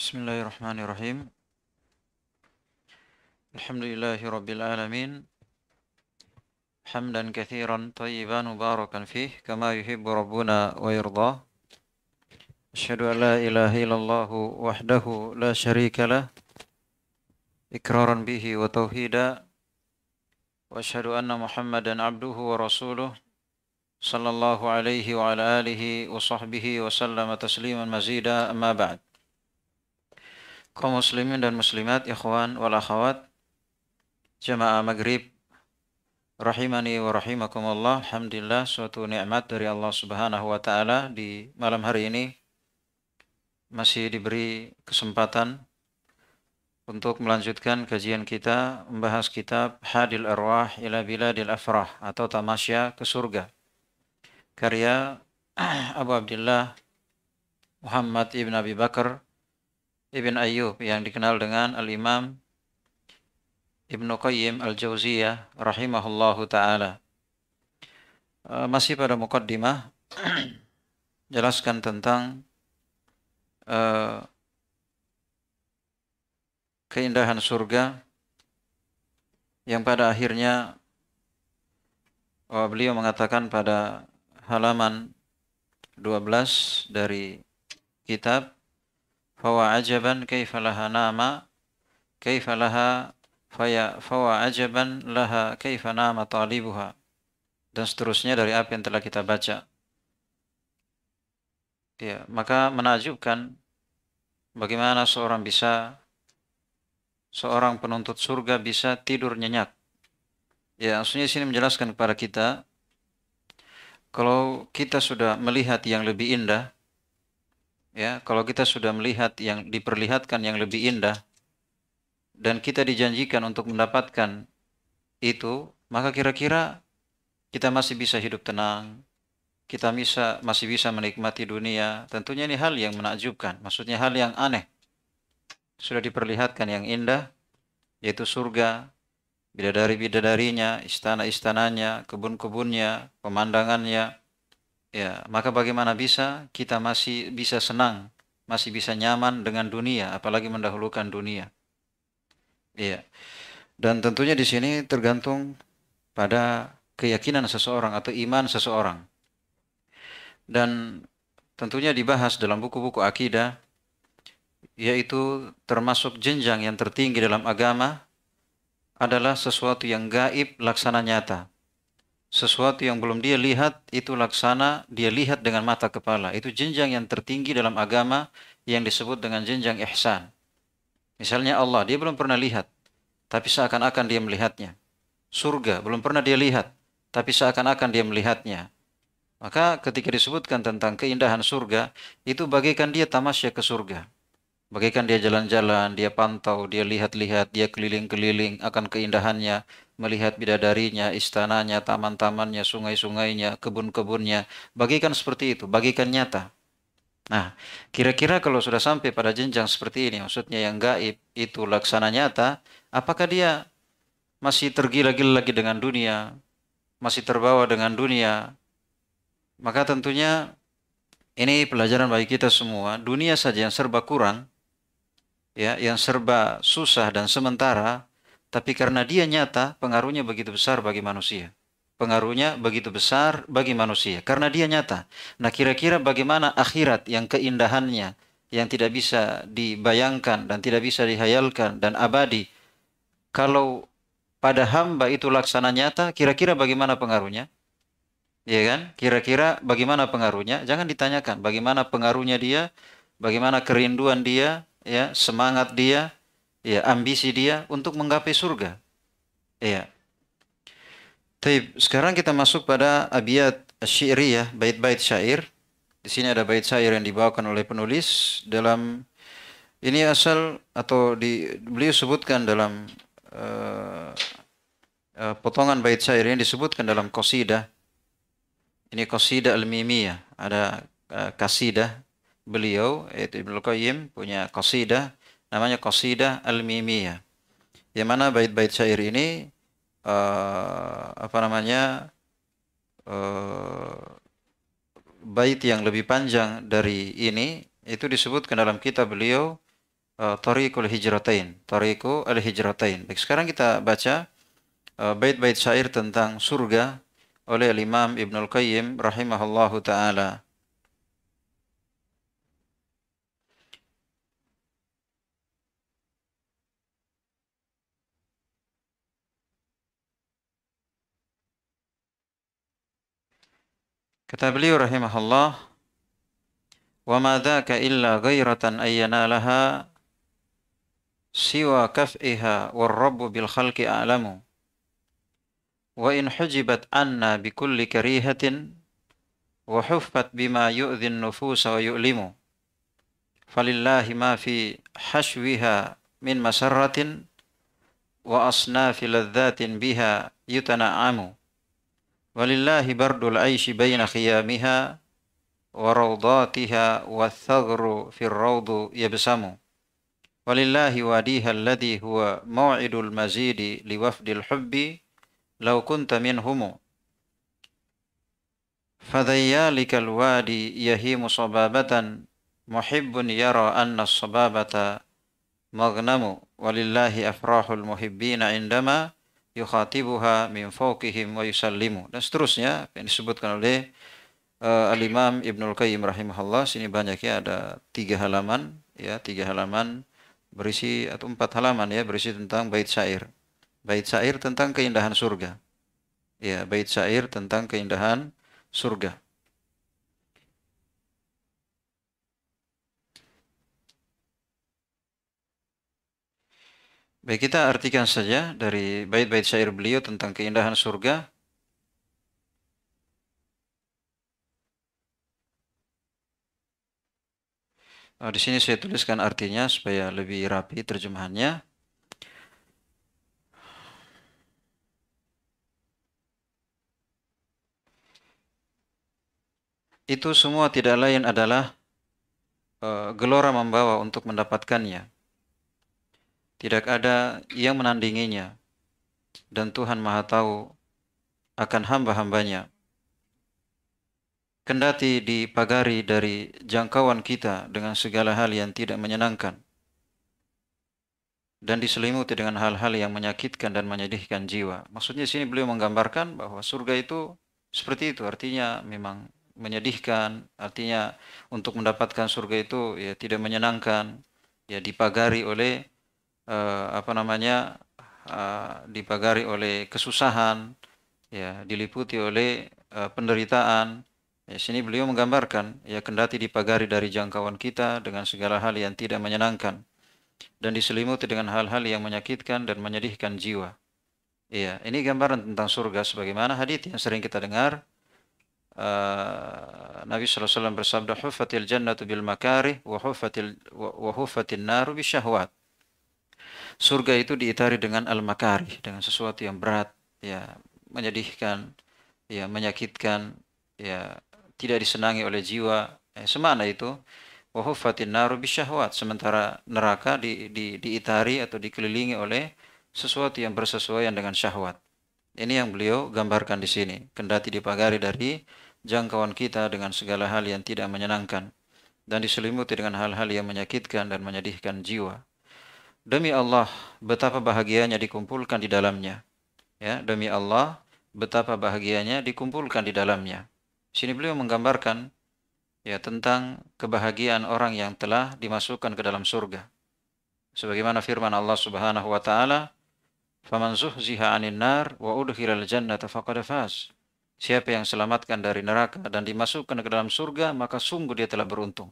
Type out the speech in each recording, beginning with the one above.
بسم الله الرحمن الرحيم الحمد لله رب العالمين حمدا كثيرا طيبا مباركا فيه كما يحب ربنا ويرضاه أشهد أن لا إله إلا الله وحده لا شريك له إكرارا به وتوحيدا وأشهد أن محمدا عبده ورسوله صلى الله عليه وعلى آله وصحبه وسلم تسليما مزيدا أما بعد kaum muslimin dan muslimat, ikhwan wal akhwat, jamaah maghrib, rahimani wa rahimakumullah, alhamdulillah suatu nikmat dari Allah subhanahu wa ta'ala di malam hari ini masih diberi kesempatan untuk melanjutkan kajian kita membahas kitab Hadil Arwah ila Biladil Afrah atau Tamasya ke Surga karya Abu Abdullah Muhammad Ibn Abi Bakar Ibn Ayyub yang dikenal dengan Al-Imam Ibn Qayyim Al-Jauziyah rahimahullahu taala. E, masih pada mukaddimah jelaskan tentang uh, keindahan surga yang pada akhirnya oh, beliau mengatakan pada halaman 12 dari kitab fawa عجبا كيف لها nama كيف لها فيا fawa عجبا لها كيف نام طالبها dan seterusnya dari apa yang telah kita baca. Ya, maka menajubkan bagaimana seorang bisa seorang penuntut surga bisa tidur nyenyak. Ya, maksudnya sini menjelaskan kepada kita kalau kita sudah melihat yang lebih indah, ya kalau kita sudah melihat yang diperlihatkan yang lebih indah dan kita dijanjikan untuk mendapatkan itu maka kira-kira kita masih bisa hidup tenang kita bisa masih bisa menikmati dunia tentunya ini hal yang menakjubkan maksudnya hal yang aneh sudah diperlihatkan yang indah yaitu surga bidadari-bidadarinya istana-istananya kebun-kebunnya pemandangannya ya maka bagaimana bisa kita masih bisa senang masih bisa nyaman dengan dunia apalagi mendahulukan dunia iya dan tentunya di sini tergantung pada keyakinan seseorang atau iman seseorang dan tentunya dibahas dalam buku-buku akidah yaitu termasuk jenjang yang tertinggi dalam agama adalah sesuatu yang gaib laksana nyata sesuatu yang belum dia lihat itu laksana dia lihat dengan mata kepala itu jenjang yang tertinggi dalam agama yang disebut dengan jenjang ihsan misalnya Allah dia belum pernah lihat tapi seakan-akan dia melihatnya surga belum pernah dia lihat tapi seakan-akan dia melihatnya maka ketika disebutkan tentang keindahan surga itu bagaikan dia tamasya ke surga Bagaikan dia jalan-jalan, dia pantau, dia lihat-lihat, dia keliling-keliling akan keindahannya, melihat bidadarinya, istananya, taman-tamannya, sungai-sungainya, kebun-kebunnya. Bagikan seperti itu, bagikan nyata. Nah, kira-kira kalau sudah sampai pada jenjang seperti ini, maksudnya yang gaib itu laksana nyata, apakah dia masih tergila-gila lagi dengan dunia, masih terbawa dengan dunia, maka tentunya ini pelajaran bagi kita semua, dunia saja yang serba kurang, ya yang serba susah dan sementara tapi karena dia nyata pengaruhnya begitu besar bagi manusia pengaruhnya begitu besar bagi manusia karena dia nyata nah kira-kira bagaimana akhirat yang keindahannya yang tidak bisa dibayangkan dan tidak bisa dihayalkan dan abadi kalau pada hamba itu laksana nyata kira-kira bagaimana pengaruhnya ya kan kira-kira bagaimana pengaruhnya jangan ditanyakan bagaimana pengaruhnya dia bagaimana kerinduan dia ya semangat dia, ya ambisi dia untuk menggapai surga. Ya. Tapi sekarang kita masuk pada abiyat ya, bait-bait syair. Di sini ada bait syair yang dibawakan oleh penulis dalam ini asal atau di beliau sebutkan dalam uh, uh, potongan bait syair yang disebutkan dalam kosida Ini kosida al-mimiyah, ada uh, eh, kasidah beliau yaitu Ibnu Qayyim punya qasidah namanya qasidah al-mimiyah. Yang mana bait-bait syair ini uh, apa namanya uh, bait yang lebih panjang dari ini itu disebutkan dalam kitab beliau uh, Tariqul Hijratain, Tariqu al-Hijratain. Baik, sekarang kita baca bait bait-bait syair tentang surga oleh Imam Ibnu Qayyim rahimahullahu taala. كتب لي رحمه الله وما ذاك إلا غيرة أن ينالها سوى كفئها والرب بالخلق أعلم وإن حجبت عنا بكل كريهة وحفت بما يؤذي النفوس ويؤلم فلله ما في حشوها من مسرة وأصناف لذات بها يتنعم ولله برد العيش بين خيامها وروضاتها والثغر في الروض يبسم ولله واديها الذي هو موعد المزيد لوفد الحب لو كنت منهم فذيالك الوادي يهيم صبابة محب يرى أن الصبابة مغنم ولله أفراح المحبين عندما yukhatibuha min fawqihim wa yusallimu dan seterusnya yang disebutkan oleh uh, al-Imam Ibnu Al-Qayyim rahimahullah sini banyak ya ada tiga halaman ya tiga halaman berisi atau empat halaman ya berisi tentang bait syair bait syair tentang keindahan surga ya bait syair tentang keindahan surga Baik, kita artikan saja dari bait-bait syair beliau tentang keindahan surga. Oh, di sini saya tuliskan artinya supaya lebih rapi terjemahannya. Itu semua tidak lain adalah eh, gelora membawa untuk mendapatkannya. Tidak ada yang menandinginya. Dan Tuhan Maha Tahu akan hamba-hambanya. Kendati dipagari dari jangkauan kita dengan segala hal yang tidak menyenangkan dan diselimuti dengan hal-hal yang menyakitkan dan menyedihkan jiwa. Maksudnya sini beliau menggambarkan bahwa surga itu seperti itu, artinya memang menyedihkan, artinya untuk mendapatkan surga itu ya tidak menyenangkan, ya dipagari oleh uh, apa namanya uh, eh, dipagari oleh kesusahan ya diliputi oleh uh, penderitaan ya sini beliau menggambarkan ya kendati dipagari dari jangkauan kita dengan segala hal yang tidak menyenangkan dan diselimuti dengan hal-hal yang menyakitkan dan menyedihkan jiwa Iya, ini gambaran tentang surga sebagaimana hadis yang sering kita dengar. Uh, Nabi SAW bersabda, "Huffatil jannatu bil makarih wa huffatil wa huffatin naru bisyahwat." surga itu diitari dengan al-makari, dengan sesuatu yang berat, ya menyedihkan, ya menyakitkan, ya tidak disenangi oleh jiwa. eh, semana itu wahufatin naru bisyahwat. Sementara neraka di, di, diitari atau dikelilingi oleh sesuatu yang bersesuaian dengan syahwat. Ini yang beliau gambarkan di sini. Kendati dipagari dari jangkauan kita dengan segala hal yang tidak menyenangkan dan diselimuti dengan hal-hal yang menyakitkan dan menyedihkan jiwa demi Allah betapa bahagianya dikumpulkan di dalamnya. Ya, demi Allah betapa bahagianya dikumpulkan di dalamnya. Sini beliau menggambarkan ya tentang kebahagiaan orang yang telah dimasukkan ke dalam surga. Sebagaimana firman Allah Subhanahu wa taala, "Faman zuhziha 'anil nar wa udkhilal jannata faqad faz." Siapa yang selamatkan dari neraka dan dimasukkan ke dalam surga, maka sungguh dia telah beruntung.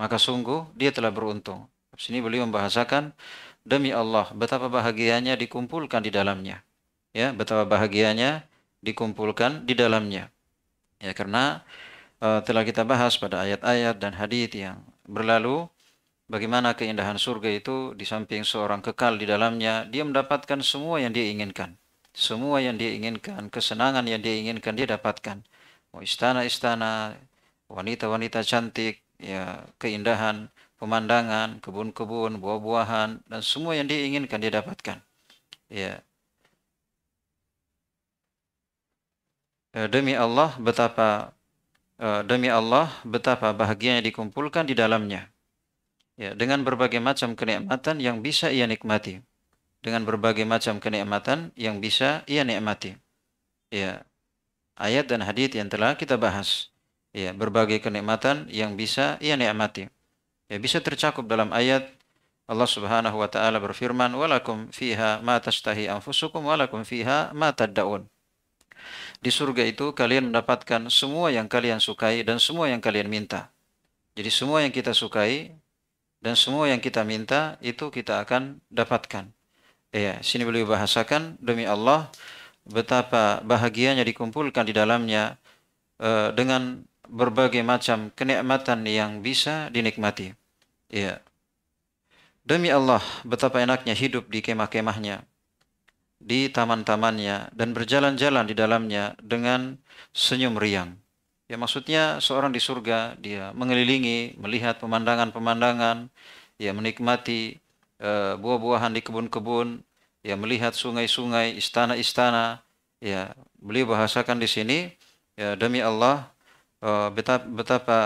Maka sungguh dia telah beruntung. Sini beliau membahasakan demi Allah betapa bahagianya dikumpulkan di dalamnya. Ya, betapa bahagianya dikumpulkan di dalamnya. Ya, karena uh, telah kita bahas pada ayat-ayat dan hadis yang berlalu bagaimana keindahan surga itu di samping seorang kekal di dalamnya, dia mendapatkan semua yang dia inginkan. Semua yang dia inginkan, kesenangan yang dia inginkan dia dapatkan. Mau istana-istana, wanita-wanita cantik, ya keindahan pemandangan, kebun-kebun, buah-buahan, dan semua yang diinginkan dia dapatkan. Ya. Eh, demi Allah betapa eh, demi Allah betapa bahagianya dikumpulkan di dalamnya. Ya, dengan berbagai macam kenikmatan yang bisa ia nikmati. Dengan berbagai macam kenikmatan yang bisa ia nikmati. Ya. Ayat dan hadis yang telah kita bahas. Ya, berbagai kenikmatan yang bisa ia nikmati. Ya bisa tercakup dalam ayat Allah Subhanahu wa taala berfirman, "Walakum fiha ma tashtahi anfusukum walakum fiha ma tad'un." Di surga itu kalian mendapatkan semua yang kalian sukai dan semua yang kalian minta. Jadi semua yang kita sukai dan semua yang kita minta itu kita akan dapatkan. Ya, sini beliau bahasakan demi Allah betapa bahagianya dikumpulkan di dalamnya eh, dengan berbagai macam kenikmatan yang bisa dinikmati. Ya Demi Allah, betapa enaknya hidup di kemah-kemahnya, di taman-tamannya, dan berjalan-jalan di dalamnya dengan senyum riang. Ya maksudnya seorang di surga, dia mengelilingi, melihat pemandangan-pemandangan, ya menikmati e, buah-buahan di kebun-kebun, ya melihat sungai-sungai, istana-istana, ya beliau bahasakan di sini ya demi Allah e, betapa, betapa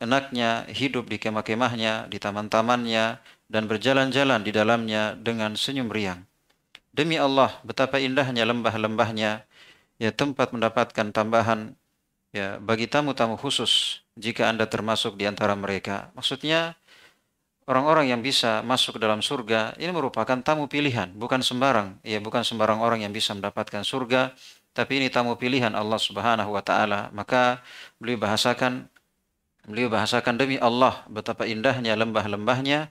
enaknya hidup di kemah-kemahnya, di taman-tamannya, dan berjalan-jalan di dalamnya dengan senyum riang. Demi Allah, betapa indahnya lembah-lembahnya, ya tempat mendapatkan tambahan ya bagi tamu-tamu khusus jika Anda termasuk di antara mereka. Maksudnya, orang-orang yang bisa masuk ke dalam surga ini merupakan tamu pilihan, bukan sembarang. Ya, bukan sembarang orang yang bisa mendapatkan surga, tapi ini tamu pilihan Allah Subhanahu wa taala. Maka beliau bahasakan Beliau bahasakan demi Allah betapa indahnya lembah-lembahnya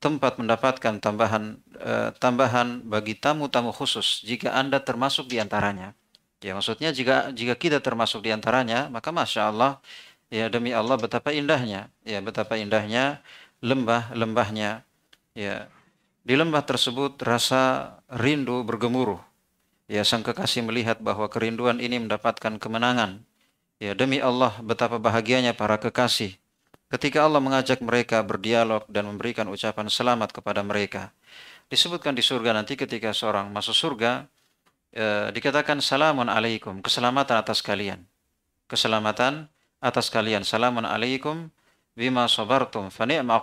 tempat mendapatkan tambahan eh, tambahan bagi tamu-tamu khusus jika Anda termasuk di antaranya. Ya maksudnya jika jika kita termasuk di antaranya, maka Masya Allah ya demi Allah betapa indahnya, ya betapa indahnya lembah-lembahnya. Ya di lembah tersebut rasa rindu bergemuruh. Ya sang kekasih melihat bahwa kerinduan ini mendapatkan kemenangan Ya, demi Allah betapa bahagianya para kekasih ketika Allah mengajak mereka berdialog dan memberikan ucapan selamat kepada mereka. Disebutkan di surga nanti ketika seorang masuk surga e, dikatakan salamun alaikum, keselamatan atas kalian. Keselamatan atas kalian. Salamun alaikum bima sabartum fa ni'ma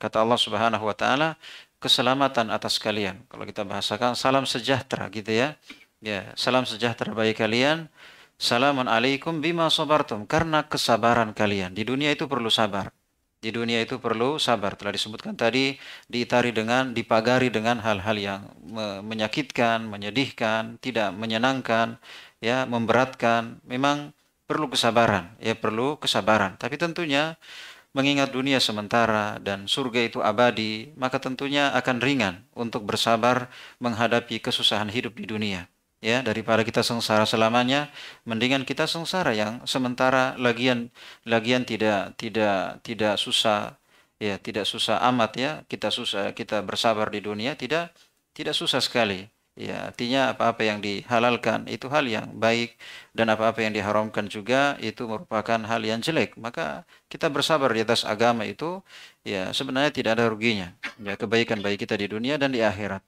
Kata Allah Subhanahu wa taala, keselamatan atas kalian. Kalau kita bahasakan salam sejahtera gitu ya. Ya, salam sejahtera bagi kalian Salamun alaikum bima sabartum. Karena kesabaran kalian. Di dunia itu perlu sabar. Di dunia itu perlu sabar. Telah disebutkan tadi, diitari dengan, dipagari dengan hal-hal yang me menyakitkan, menyedihkan, tidak menyenangkan, ya memberatkan. Memang perlu kesabaran. Ya perlu kesabaran. Tapi tentunya mengingat dunia sementara dan surga itu abadi, maka tentunya akan ringan untuk bersabar menghadapi kesusahan hidup di dunia ya daripada kita sengsara selamanya mendingan kita sengsara yang sementara lagian lagian tidak tidak tidak susah ya tidak susah amat ya kita susah kita bersabar di dunia tidak tidak susah sekali ya artinya apa-apa yang dihalalkan itu hal yang baik dan apa-apa yang diharamkan juga itu merupakan hal yang jelek maka kita bersabar di atas agama itu ya sebenarnya tidak ada ruginya ya kebaikan baik kita di dunia dan di akhirat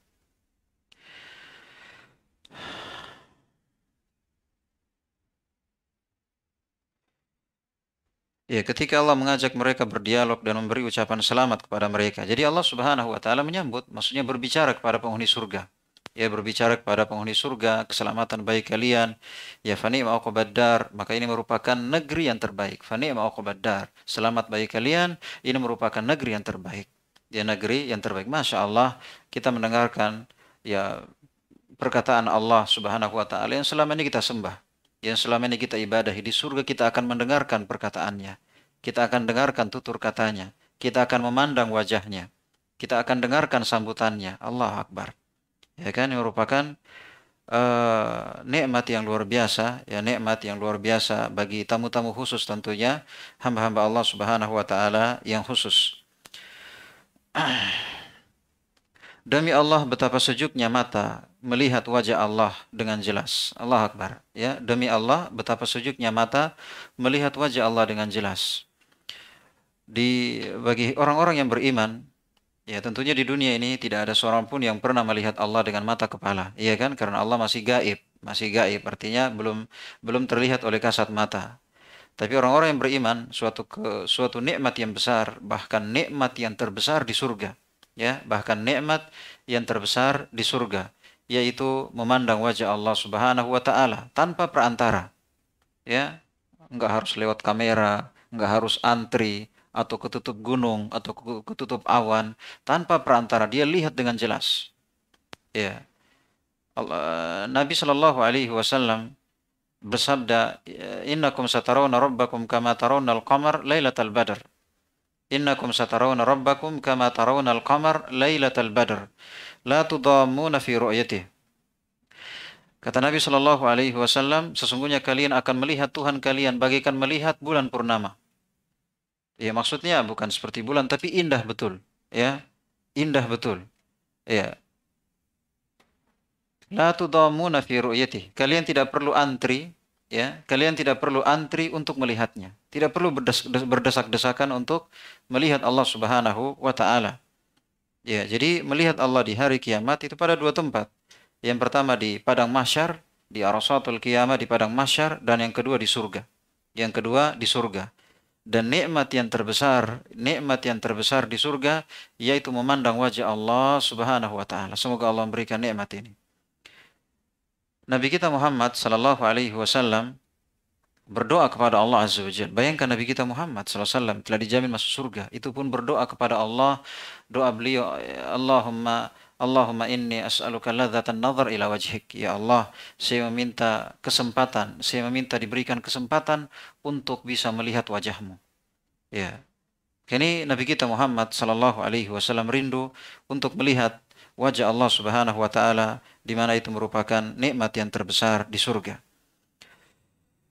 Ya, ketika Allah mengajak mereka berdialog dan memberi ucapan selamat kepada mereka. Jadi Allah Subhanahu wa taala menyambut, maksudnya berbicara kepada penghuni surga. Ya, berbicara kepada penghuni surga, keselamatan baik kalian. Ya, fani dar. Maka ini merupakan negeri yang terbaik. Fani dar. Selamat baik kalian, ini merupakan negeri yang terbaik. Ya, negeri yang terbaik. Masya Allah, kita mendengarkan ya perkataan Allah Subhanahu wa taala yang selama ini kita sembah yang selama ini kita ibadahi di surga kita akan mendengarkan perkataannya kita akan dengarkan tutur katanya kita akan memandang wajahnya kita akan dengarkan sambutannya Allah Akbar ya kan yang merupakan uh, nikmat yang luar biasa ya nikmat yang luar biasa bagi tamu-tamu khusus tentunya hamba-hamba Allah Subhanahu wa taala yang khusus Demi Allah betapa sejuknya mata melihat wajah Allah dengan jelas. Allah Akbar. Ya, demi Allah betapa sujuknya mata melihat wajah Allah dengan jelas. Di bagi orang-orang yang beriman, ya tentunya di dunia ini tidak ada seorang pun yang pernah melihat Allah dengan mata kepala. Iya kan? Karena Allah masih gaib, masih gaib artinya belum belum terlihat oleh kasat mata. Tapi orang-orang yang beriman suatu ke, suatu nikmat yang besar, bahkan nikmat yang terbesar di surga, ya, bahkan nikmat yang terbesar di surga yaitu memandang wajah Allah Subhanahu wa taala tanpa perantara. Ya, enggak harus lewat kamera, enggak harus antri atau ketutup gunung atau ketutup awan, tanpa perantara dia lihat dengan jelas. Ya. Allah, Nabi Shallallahu alaihi wasallam bersabda, "Innakum satarawna rabbakum kama tarawna al-qamar lailatal badr." Innakum satarawna rabbakum kama tarawna al-qamar lailatal badr la tudammuna fi ru'yatih. Kata Nabi Shallallahu alaihi wasallam, sesungguhnya kalian akan melihat Tuhan kalian bagaikan melihat bulan purnama. Ya maksudnya bukan seperti bulan tapi indah betul, ya. Indah betul. Ya. La tudammuna fi ru'yatih. Kalian tidak perlu antri, ya. Kalian tidak perlu antri untuk melihatnya. Tidak perlu berdesak-desakan untuk melihat Allah Subhanahu wa taala. Ya, jadi melihat Allah di hari kiamat itu pada dua tempat. Yang pertama di padang masyar di arasatul kiamat di padang masyar dan yang kedua di surga. Yang kedua di surga. Dan nikmat yang terbesar, nikmat yang terbesar di surga yaitu memandang wajah Allah Subhanahu wa taala. Semoga Allah memberikan nikmat ini. Nabi kita Muhammad sallallahu alaihi wasallam berdoa kepada Allah Azza wa Jalla. Bayangkan Nabi kita Muhammad SAW telah dijamin masuk surga. Itu pun berdoa kepada Allah. Doa beliau, Allahumma Allahumma inni as'aluka ladzatan nazar ila wajhik. Ya Allah, saya meminta kesempatan, saya meminta diberikan kesempatan untuk bisa melihat wajahmu. Ya. Kini Nabi kita Muhammad sallallahu alaihi wasallam rindu untuk melihat wajah Allah Subhanahu wa taala di mana itu merupakan nikmat yang terbesar di surga.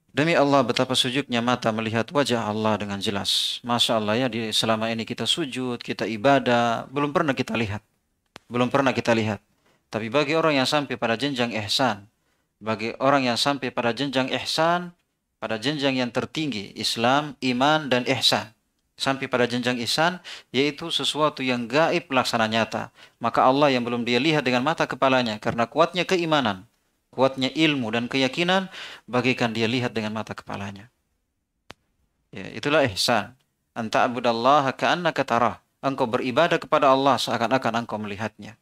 Demi Allah betapa sujudnya mata melihat wajah Allah dengan jelas. Masya Allah ya di, selama ini kita sujud, kita ibadah, belum pernah kita lihat. Belum pernah kita lihat. Tapi bagi orang yang sampai pada jenjang ihsan, bagi orang yang sampai pada jenjang ihsan, pada jenjang yang tertinggi, Islam, iman, dan ihsan. Sampai pada jenjang ihsan, yaitu sesuatu yang gaib laksana nyata. Maka Allah yang belum dia lihat dengan mata kepalanya, karena kuatnya keimanan kuatnya ilmu dan keyakinan, bagikan dia lihat dengan mata kepalanya. Ya, itulah ihsan. Anta abudallah ka'anna tarah. Engkau beribadah kepada Allah seakan-akan engkau melihatnya.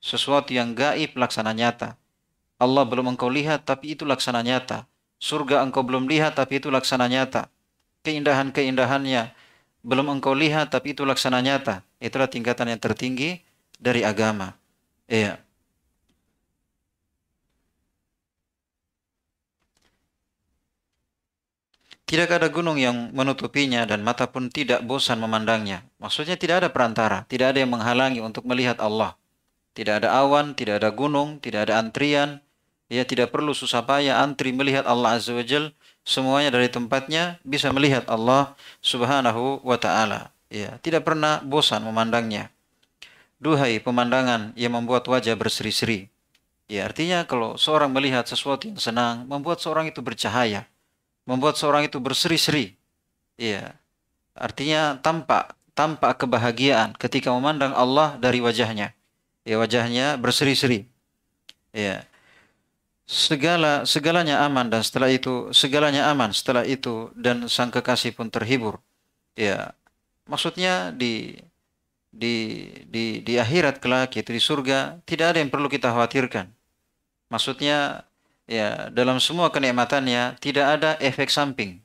Sesuatu yang gaib laksana nyata. Allah belum engkau lihat tapi itu laksana nyata. Surga engkau belum lihat tapi itu laksana nyata. Keindahan-keindahannya belum engkau lihat tapi itu laksana nyata. Itulah tingkatan yang tertinggi dari agama. Iya. Tidak ada gunung yang menutupinya dan mata pun tidak bosan memandangnya. Maksudnya tidak ada perantara, tidak ada yang menghalangi untuk melihat Allah. Tidak ada awan, tidak ada gunung, tidak ada antrian. Ia tidak perlu susah payah antri melihat Allah Azza wa Jal. Semuanya dari tempatnya bisa melihat Allah Subhanahu wa taala. Ya, tidak pernah bosan memandangnya. Duhai pemandangan yang membuat wajah berseri-seri. Ya, artinya kalau seorang melihat sesuatu yang senang, membuat seorang itu bercahaya membuat seorang itu berseri-seri. Iya. Artinya tampak tampak kebahagiaan ketika memandang Allah dari wajahnya. Ya wajahnya berseri-seri. Ya. Segala segalanya aman dan setelah itu segalanya aman setelah itu dan sang kekasih pun terhibur. Ya. Maksudnya di di di di akhirat kelak yaitu di surga tidak ada yang perlu kita khawatirkan. Maksudnya ya dalam semua kenikmatannya tidak ada efek samping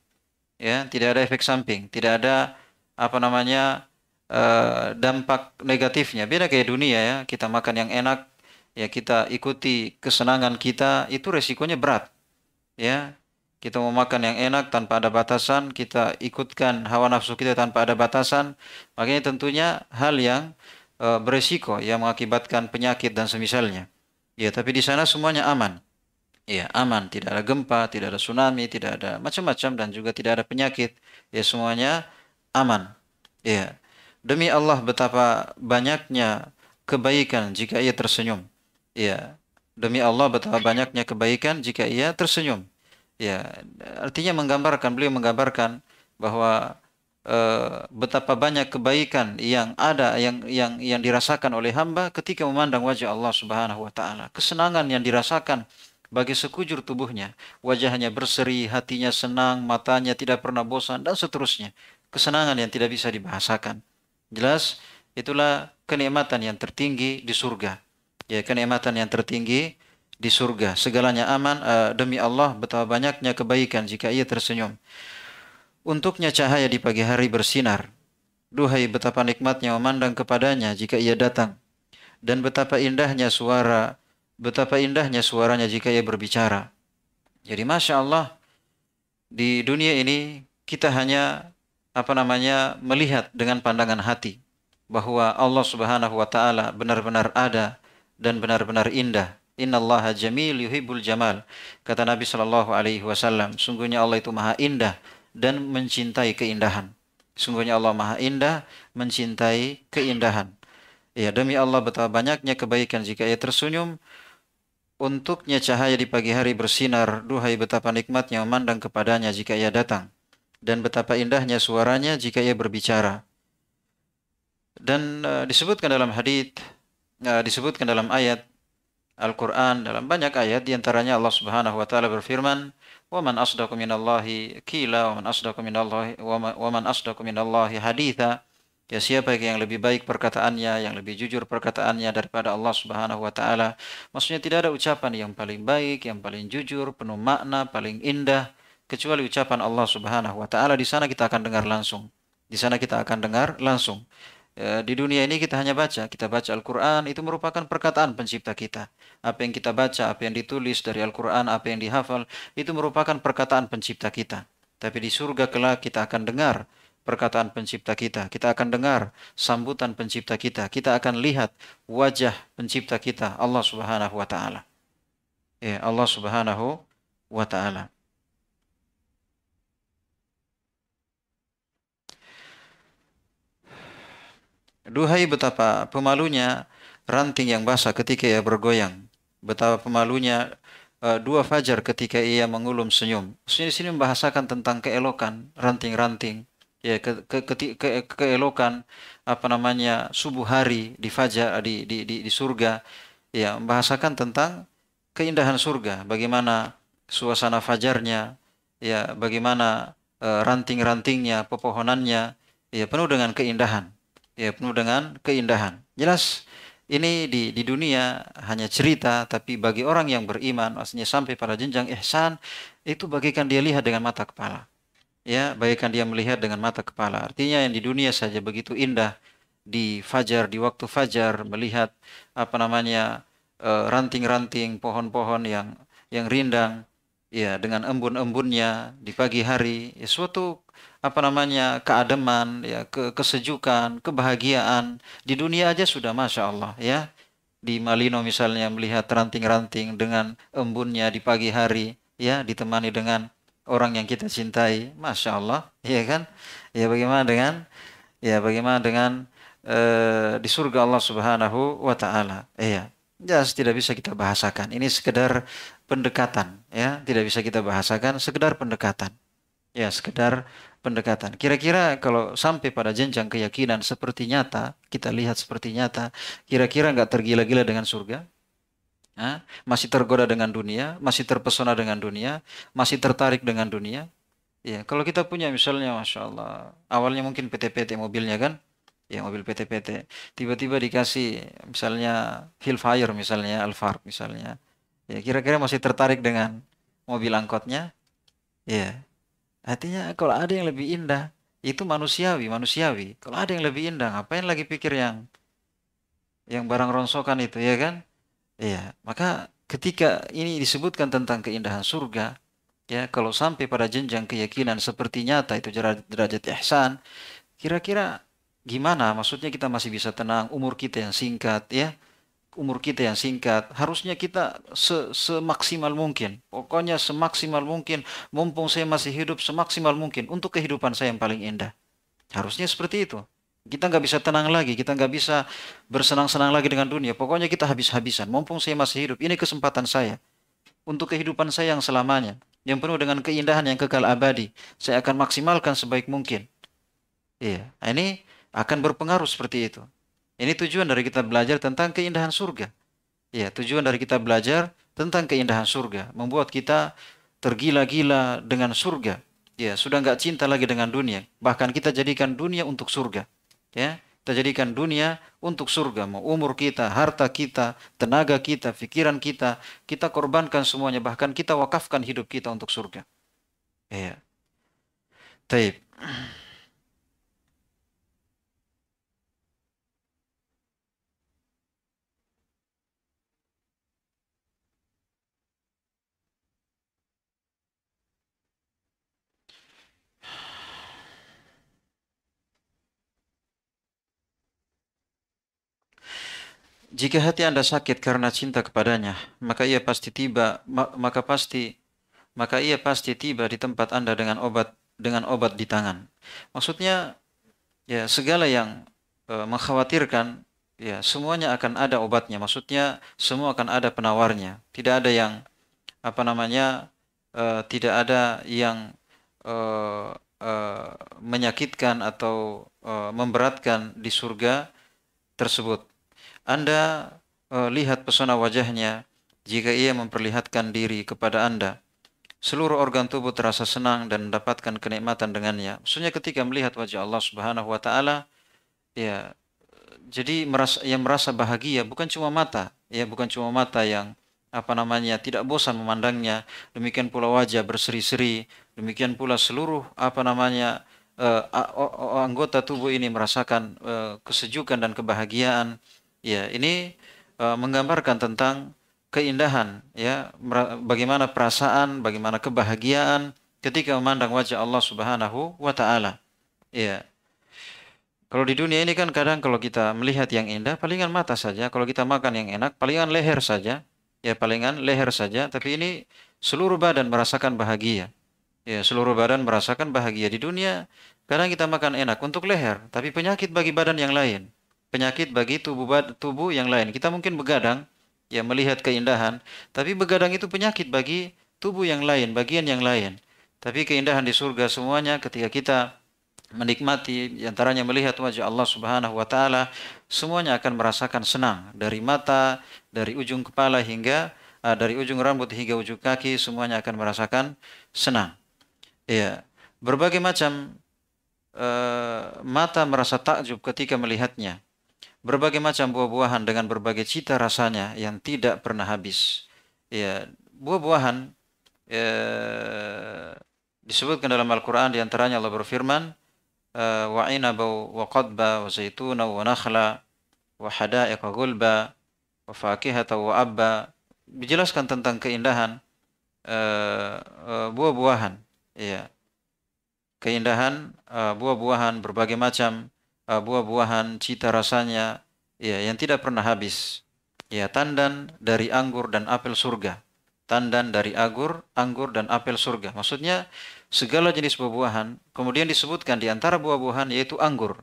ya tidak ada efek samping tidak ada apa namanya uh, dampak negatifnya beda kayak dunia ya kita makan yang enak ya kita ikuti kesenangan kita itu resikonya berat ya kita mau makan yang enak tanpa ada batasan kita ikutkan hawa nafsu kita tanpa ada batasan makanya tentunya hal yang uh, eh, beresiko yang mengakibatkan penyakit dan semisalnya ya tapi di sana semuanya aman Iya, aman, tidak ada gempa, tidak ada tsunami, tidak ada macam-macam dan juga tidak ada penyakit. Ya semuanya aman. Iya. Demi Allah betapa banyaknya kebaikan jika ia tersenyum. Iya. Demi Allah betapa banyaknya kebaikan jika ia tersenyum. Ya, artinya menggambarkan beliau menggambarkan bahwa e, betapa banyak kebaikan yang ada yang yang yang dirasakan oleh hamba ketika memandang wajah Allah Subhanahu wa taala. Kesenangan yang dirasakan bagi sekujur tubuhnya. Wajahnya berseri, hatinya senang, matanya tidak pernah bosan, dan seterusnya. Kesenangan yang tidak bisa dibahasakan. Jelas, itulah kenikmatan yang tertinggi di surga. Ya, kenikmatan yang tertinggi di surga. Segalanya aman uh, demi Allah betapa banyaknya kebaikan jika ia tersenyum. Untuknya cahaya di pagi hari bersinar. Duhai betapa nikmatnya memandang kepadanya jika ia datang. Dan betapa indahnya suara betapa indahnya suaranya jika ia berbicara. Jadi masya Allah di dunia ini kita hanya apa namanya melihat dengan pandangan hati bahwa Allah Subhanahu wa taala benar-benar ada dan benar-benar indah. Innallaha jamil yuhibbul jamal. Kata Nabi Shallallahu alaihi wasallam, sungguhnya Allah itu maha indah dan mencintai keindahan. Sungguhnya Allah Maha Indah, mencintai keindahan. Ya, demi Allah betapa banyaknya kebaikan jika ia tersenyum Untuknya cahaya di pagi hari bersinar, duhai betapa nikmatnya memandang kepadanya jika ia datang, dan betapa indahnya suaranya jika ia berbicara. Dan uh, disebutkan dalam hadith, uh, disebutkan dalam ayat Al-Quran, dalam banyak ayat, diantaranya Allah Subhanahu Wa Taala berfirman, وَمَنْ أَصْدَقُ مِنَ اللَّهِ كِيلًا وَمَنْ أَصْدَقُ مِنَ اللَّهِ, مِنَ اللَّهِ حَدِيثًا Ya siapa yang lebih baik perkataannya, yang lebih jujur perkataannya daripada Allah Subhanahu wa taala. Maksudnya tidak ada ucapan yang paling baik, yang paling jujur, penuh makna, paling indah kecuali ucapan Allah Subhanahu wa taala. Di sana kita akan dengar langsung. Di sana kita akan dengar langsung. Ya, di dunia ini kita hanya baca, kita baca Al-Qur'an itu merupakan perkataan pencipta kita. Apa yang kita baca, apa yang ditulis dari Al-Qur'an, apa yang dihafal itu merupakan perkataan pencipta kita. Tapi di surga kelak kita akan dengar perkataan pencipta kita. Kita akan dengar sambutan pencipta kita. Kita akan lihat wajah pencipta kita, Allah Subhanahu wa taala. Ya, Allah Subhanahu wa taala. Duhai betapa pemalunya ranting yang basah ketika ia bergoyang. Betapa pemalunya e, dua fajar ketika ia mengulum senyum. Sini-sini membahasakan tentang keelokan ranting-ranting ya ke, ke, ke, ke, keelokan apa namanya subuh hari di fajar di di di, di surga ya membahasakan tentang keindahan surga bagaimana suasana fajarnya ya bagaimana e, ranting-rantingnya pepohonannya ya penuh dengan keindahan ya penuh dengan keindahan jelas ini di di dunia hanya cerita tapi bagi orang yang beriman maksudnya sampai pada jenjang ihsan itu bagikan dia lihat dengan mata kepala ya bagaikan dia melihat dengan mata kepala artinya yang di dunia saja begitu indah di fajar di waktu fajar melihat apa namanya eh, ranting-ranting pohon-pohon yang yang rindang ya dengan embun-embunnya di pagi hari ya suatu apa namanya keademan ya ke, kesejukan kebahagiaan di dunia aja sudah masya Allah ya di Malino misalnya melihat ranting-ranting dengan embunnya di pagi hari ya ditemani dengan orang yang kita cintai, masya Allah, ya kan? Ya bagaimana dengan ya bagaimana dengan e, di surga Allah Subhanahu wa taala. Iya. Jelas tidak bisa kita bahasakan. Ini sekedar pendekatan, ya, tidak bisa kita bahasakan, sekedar pendekatan. Ya, sekedar pendekatan. Kira-kira kalau sampai pada jenjang keyakinan seperti nyata, kita lihat seperti nyata, kira-kira nggak tergila-gila dengan surga? masih tergoda dengan dunia, masih terpesona dengan dunia, masih tertarik dengan dunia. Ya, kalau kita punya misalnya, masya Allah, awalnya mungkin PT-PT mobilnya kan, ya mobil PT-PT, tiba-tiba dikasih misalnya Hillfire misalnya, Alphard misalnya, ya kira-kira masih tertarik dengan mobil angkotnya, ya. Artinya kalau ada yang lebih indah, itu manusiawi, manusiawi. Kalau ada yang lebih indah, ngapain lagi pikir yang yang barang ronsokan itu, ya kan? Iya, maka ketika ini disebutkan tentang keindahan surga, ya kalau sampai pada jenjang keyakinan seperti nyata itu derajat ihsan, kira-kira gimana? Maksudnya kita masih bisa tenang, umur kita yang singkat, ya umur kita yang singkat harusnya kita se semaksimal mungkin pokoknya semaksimal mungkin mumpung saya masih hidup semaksimal mungkin untuk kehidupan saya yang paling indah harusnya seperti itu kita nggak bisa tenang lagi, kita nggak bisa bersenang-senang lagi dengan dunia. Pokoknya kita habis-habisan. Mumpung saya masih hidup, ini kesempatan saya untuk kehidupan saya yang selamanya, yang penuh dengan keindahan yang kekal abadi. Saya akan maksimalkan sebaik mungkin. Iya, nah ini akan berpengaruh seperti itu. Ini tujuan dari kita belajar tentang keindahan surga. Iya, tujuan dari kita belajar tentang keindahan surga, membuat kita tergila-gila dengan surga. Iya, sudah nggak cinta lagi dengan dunia. Bahkan kita jadikan dunia untuk surga ya kita jadikan dunia untuk surga mau umur kita harta kita tenaga kita pikiran kita kita korbankan semuanya bahkan kita wakafkan hidup kita untuk surga ya taib Jika hati Anda sakit karena cinta kepadanya, maka ia pasti tiba maka pasti maka ia pasti tiba di tempat Anda dengan obat dengan obat di tangan. Maksudnya ya segala yang e, mengkhawatirkan ya semuanya akan ada obatnya. Maksudnya semua akan ada penawarnya. Tidak ada yang apa namanya e, tidak ada yang e, e, menyakitkan atau e, memberatkan di surga tersebut anda uh, lihat pesona wajahnya jika ia memperlihatkan diri kepada Anda. Seluruh organ tubuh terasa senang dan mendapatkan kenikmatan dengannya. Maksudnya ketika melihat wajah Allah Subhanahu wa taala, ya jadi merasa yang merasa bahagia bukan cuma mata, ya bukan cuma mata yang apa namanya tidak bosan memandangnya demikian pula wajah berseri-seri demikian pula seluruh apa namanya uh, anggota tubuh ini merasakan uh, kesejukan dan kebahagiaan Ya, ini uh, menggambarkan tentang keindahan ya, bagaimana perasaan, bagaimana kebahagiaan ketika memandang wajah Allah Subhanahu wa taala. Ya. Kalau di dunia ini kan kadang kalau kita melihat yang indah palingan mata saja, kalau kita makan yang enak palingan leher saja, ya palingan leher saja, tapi ini seluruh badan merasakan bahagia. Ya, seluruh badan merasakan bahagia di dunia. Kadang kita makan enak untuk leher, tapi penyakit bagi badan yang lain penyakit bagi tubuh tubuh yang lain. Kita mungkin begadang, ya melihat keindahan, tapi begadang itu penyakit bagi tubuh yang lain, bagian yang lain. Tapi keindahan di surga semuanya ketika kita menikmati antaranya melihat wajah Allah Subhanahu wa taala, semuanya akan merasakan senang dari mata, dari ujung kepala hingga uh, dari ujung rambut hingga ujung kaki semuanya akan merasakan senang. Iya, berbagai macam uh, mata merasa takjub ketika melihatnya Berbagai macam buah-buahan dengan berbagai cita rasanya yang tidak pernah habis. Ya, buah-buahan ya, disebutkan dalam Al-Qur'an di antaranya Allah berfirman eh, wa inabau wa qadba wa zaituna wa nakhla wa hadaiqa gulba wa fakihata wa abba dijelaskan tentang keindahan uh, uh, buah-buahan ya keindahan uh, buah-buahan berbagai macam Eh, buah-buahan, cita rasanya, ya yang tidak pernah habis. Ya tandan dari anggur dan apel surga. Tandan dari anggur, anggur dan apel surga. Maksudnya segala jenis buah-buahan. Kemudian disebutkan di antara buah-buahan yaitu anggur.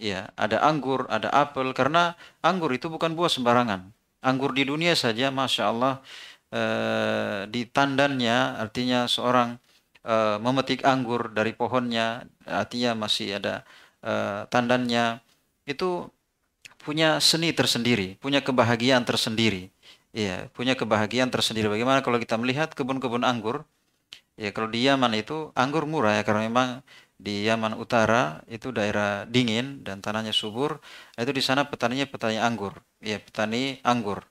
Ya, ada anggur, ada apel karena anggur itu bukan buah sembarangan. Anggur di dunia saja, masya Allah, eh, di tandannya artinya seorang eh, memetik anggur dari pohonnya, artinya masih ada Tandanya eh, tandannya itu punya seni tersendiri, punya kebahagiaan tersendiri. Iya, punya kebahagiaan tersendiri. Bagaimana kalau kita melihat kebun-kebun anggur? Ya, kalau di Yaman itu anggur murah ya karena memang di Yaman Utara itu daerah dingin dan tanahnya subur. Itu di sana petaninya petani anggur. Ya, petani anggur.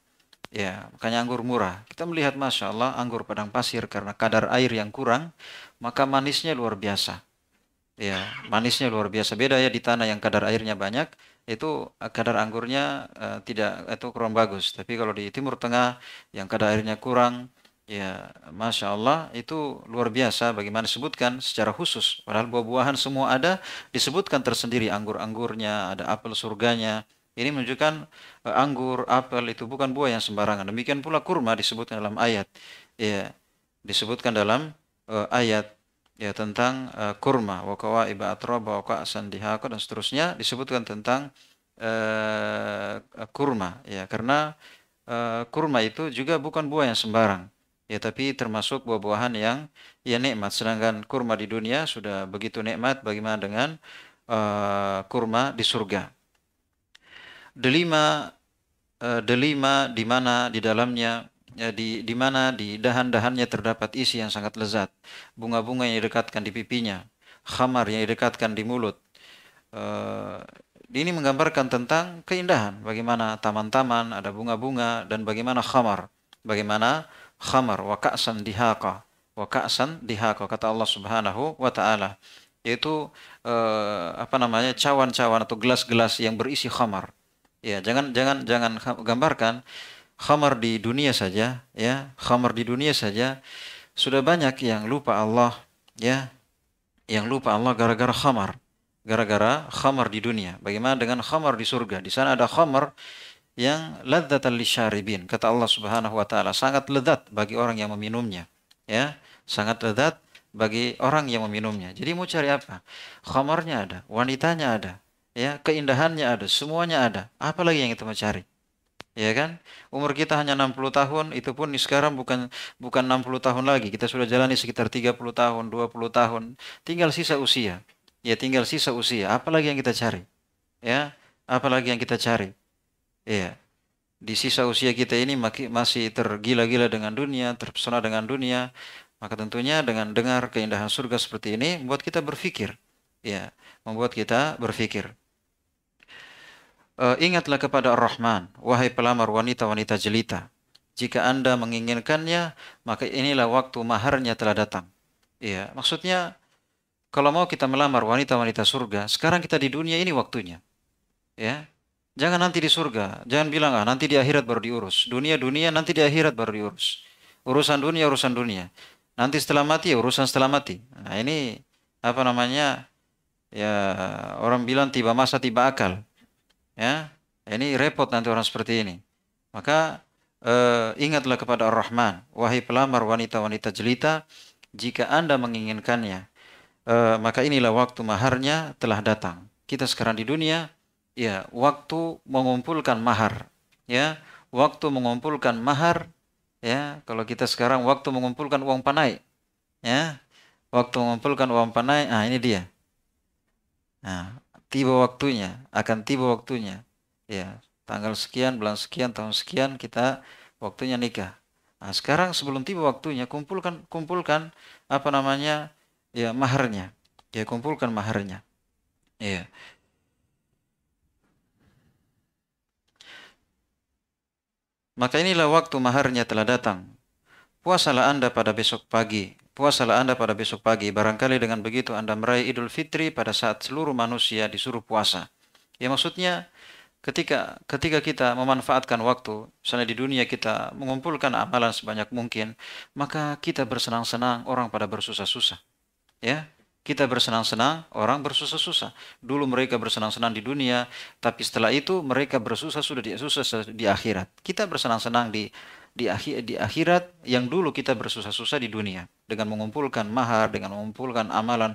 Ya, makanya anggur murah. Kita melihat Masya Allah anggur padang pasir karena kadar air yang kurang, maka manisnya luar biasa ya manisnya luar biasa beda ya di tanah yang kadar airnya banyak itu kadar anggurnya uh, tidak itu kurang bagus tapi kalau di timur tengah yang kadar airnya kurang ya masya Allah itu luar biasa bagaimana disebutkan secara khusus padahal buah-buahan semua ada disebutkan tersendiri anggur-anggurnya ada apel surganya ini menunjukkan uh, anggur, apel itu bukan buah yang sembarangan. Demikian pula kurma disebutkan dalam ayat. Ya, disebutkan dalam uh, ayat ya tentang uh, kurma wakwa qawaiba atraba wa dan seterusnya disebutkan tentang uh, kurma ya karena uh, kurma itu juga bukan buah yang sembarang ya tapi termasuk buah-buahan yang ya nikmat sedangkan kurma di dunia sudah begitu nikmat bagaimana dengan uh, kurma di surga delima uh, delima di mana di dalamnya ya, di di mana di dahan-dahannya terdapat isi yang sangat lezat, bunga-bunga yang didekatkan di pipinya, khamar yang didekatkan di mulut. Uh, ini menggambarkan tentang keindahan, bagaimana taman-taman ada bunga-bunga dan bagaimana khamar, bagaimana khamar wakasan dihaka wakasan dihaka kata Allah Subhanahu wa taala yaitu eh, apa namanya cawan-cawan atau gelas-gelas yang berisi khamar. Ya, jangan jangan jangan gambarkan khamar di dunia saja ya khamar di dunia saja sudah banyak yang lupa Allah ya yang lupa Allah gara-gara khamar gara-gara khamar di dunia bagaimana dengan khamar di surga di sana ada khamar yang al syaribin kata Allah Subhanahu wa taala sangat lezat bagi orang yang meminumnya ya sangat lezat bagi orang yang meminumnya jadi mau cari apa khamarnya ada wanitanya ada ya keindahannya ada semuanya ada apalagi yang kita mau cari ya kan? Umur kita hanya 60 tahun, itu pun sekarang bukan bukan 60 tahun lagi. Kita sudah jalani sekitar 30 tahun, 20 tahun. Tinggal sisa usia. Ya, tinggal sisa usia. Apalagi yang kita cari? Ya, apalagi yang kita cari? Ya. Di sisa usia kita ini masih tergila-gila dengan dunia, terpesona dengan dunia, maka tentunya dengan dengar keindahan surga seperti ini membuat kita berpikir. Ya, membuat kita berpikir uh, ingatlah kepada Ar-Rahman, wahai pelamar wanita-wanita jelita. Jika Anda menginginkannya, maka inilah waktu maharnya telah datang. Iya, maksudnya kalau mau kita melamar wanita-wanita surga, sekarang kita di dunia ini waktunya. Ya. Jangan nanti di surga, jangan bilang ah nanti di akhirat baru diurus. Dunia-dunia nanti di akhirat baru diurus. Urusan dunia urusan dunia. Nanti setelah mati ya urusan setelah mati. Nah, ini apa namanya? Ya, orang bilang tiba masa tiba akal ya ini repot nanti orang seperti ini maka uh, ingatlah kepada Ar-Rahman wahai pelamar wanita-wanita jelita jika anda menginginkannya uh, maka inilah waktu maharnya telah datang kita sekarang di dunia ya waktu mengumpulkan mahar ya waktu mengumpulkan mahar ya kalau kita sekarang waktu mengumpulkan uang panai ya waktu mengumpulkan uang panai ah ini dia nah tiba waktunya, akan tiba waktunya. Ya, tanggal sekian, bulan sekian, tahun sekian kita waktunya nikah. Nah, sekarang sebelum tiba waktunya kumpulkan kumpulkan apa namanya? ya maharnya. Ya, kumpulkan maharnya. Ya. Maka inilah waktu maharnya telah datang. Puasalah Anda pada besok pagi Puasalah Anda pada besok pagi, barangkali dengan begitu Anda meraih Idul Fitri pada saat seluruh manusia disuruh puasa. Ya maksudnya ketika ketika kita memanfaatkan waktu, misalnya di dunia kita mengumpulkan amalan sebanyak mungkin, maka kita bersenang-senang, orang pada bersusah-susah. Ya, kita bersenang-senang, orang bersusah-susah. Dulu mereka bersenang-senang di dunia, tapi setelah itu mereka bersusah sudah di susah di akhirat. Kita bersenang-senang di di akhir di akhirat yang dulu kita bersusah-susah di dunia dengan mengumpulkan mahar dengan mengumpulkan amalan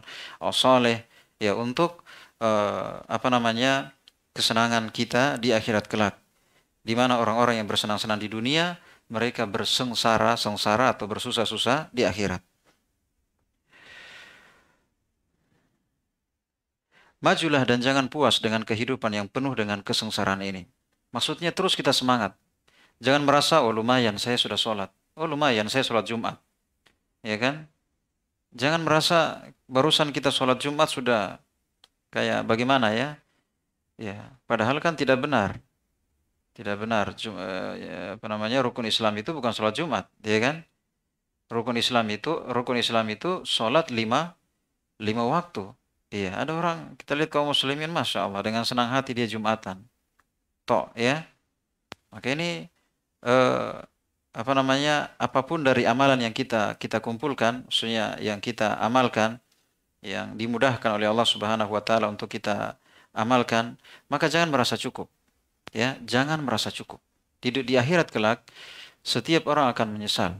soleh ya untuk uh, apa namanya kesenangan kita di akhirat kelak di mana orang-orang yang bersenang-senang di dunia mereka bersengsara sengsara atau bersusah-susah di akhirat Majulah dan jangan puas dengan kehidupan yang penuh dengan kesengsaraan ini. Maksudnya terus kita semangat, Jangan merasa, oh lumayan saya sudah sholat. Oh lumayan saya sholat Jumat. Ya kan? Jangan merasa barusan kita sholat Jumat sudah kayak bagaimana ya? Ya, padahal kan tidak benar. Tidak benar. Jum, eh, ya, apa namanya rukun Islam itu bukan sholat Jumat, ya kan? Rukun Islam itu rukun Islam itu sholat lima lima waktu. Iya, ada orang kita lihat kaum muslimin masya Allah dengan senang hati dia jumatan, tok ya. Maka ini eh, apa namanya apapun dari amalan yang kita kita kumpulkan maksudnya yang kita amalkan yang dimudahkan oleh Allah Subhanahu wa taala untuk kita amalkan maka jangan merasa cukup ya jangan merasa cukup di di akhirat kelak setiap orang akan menyesal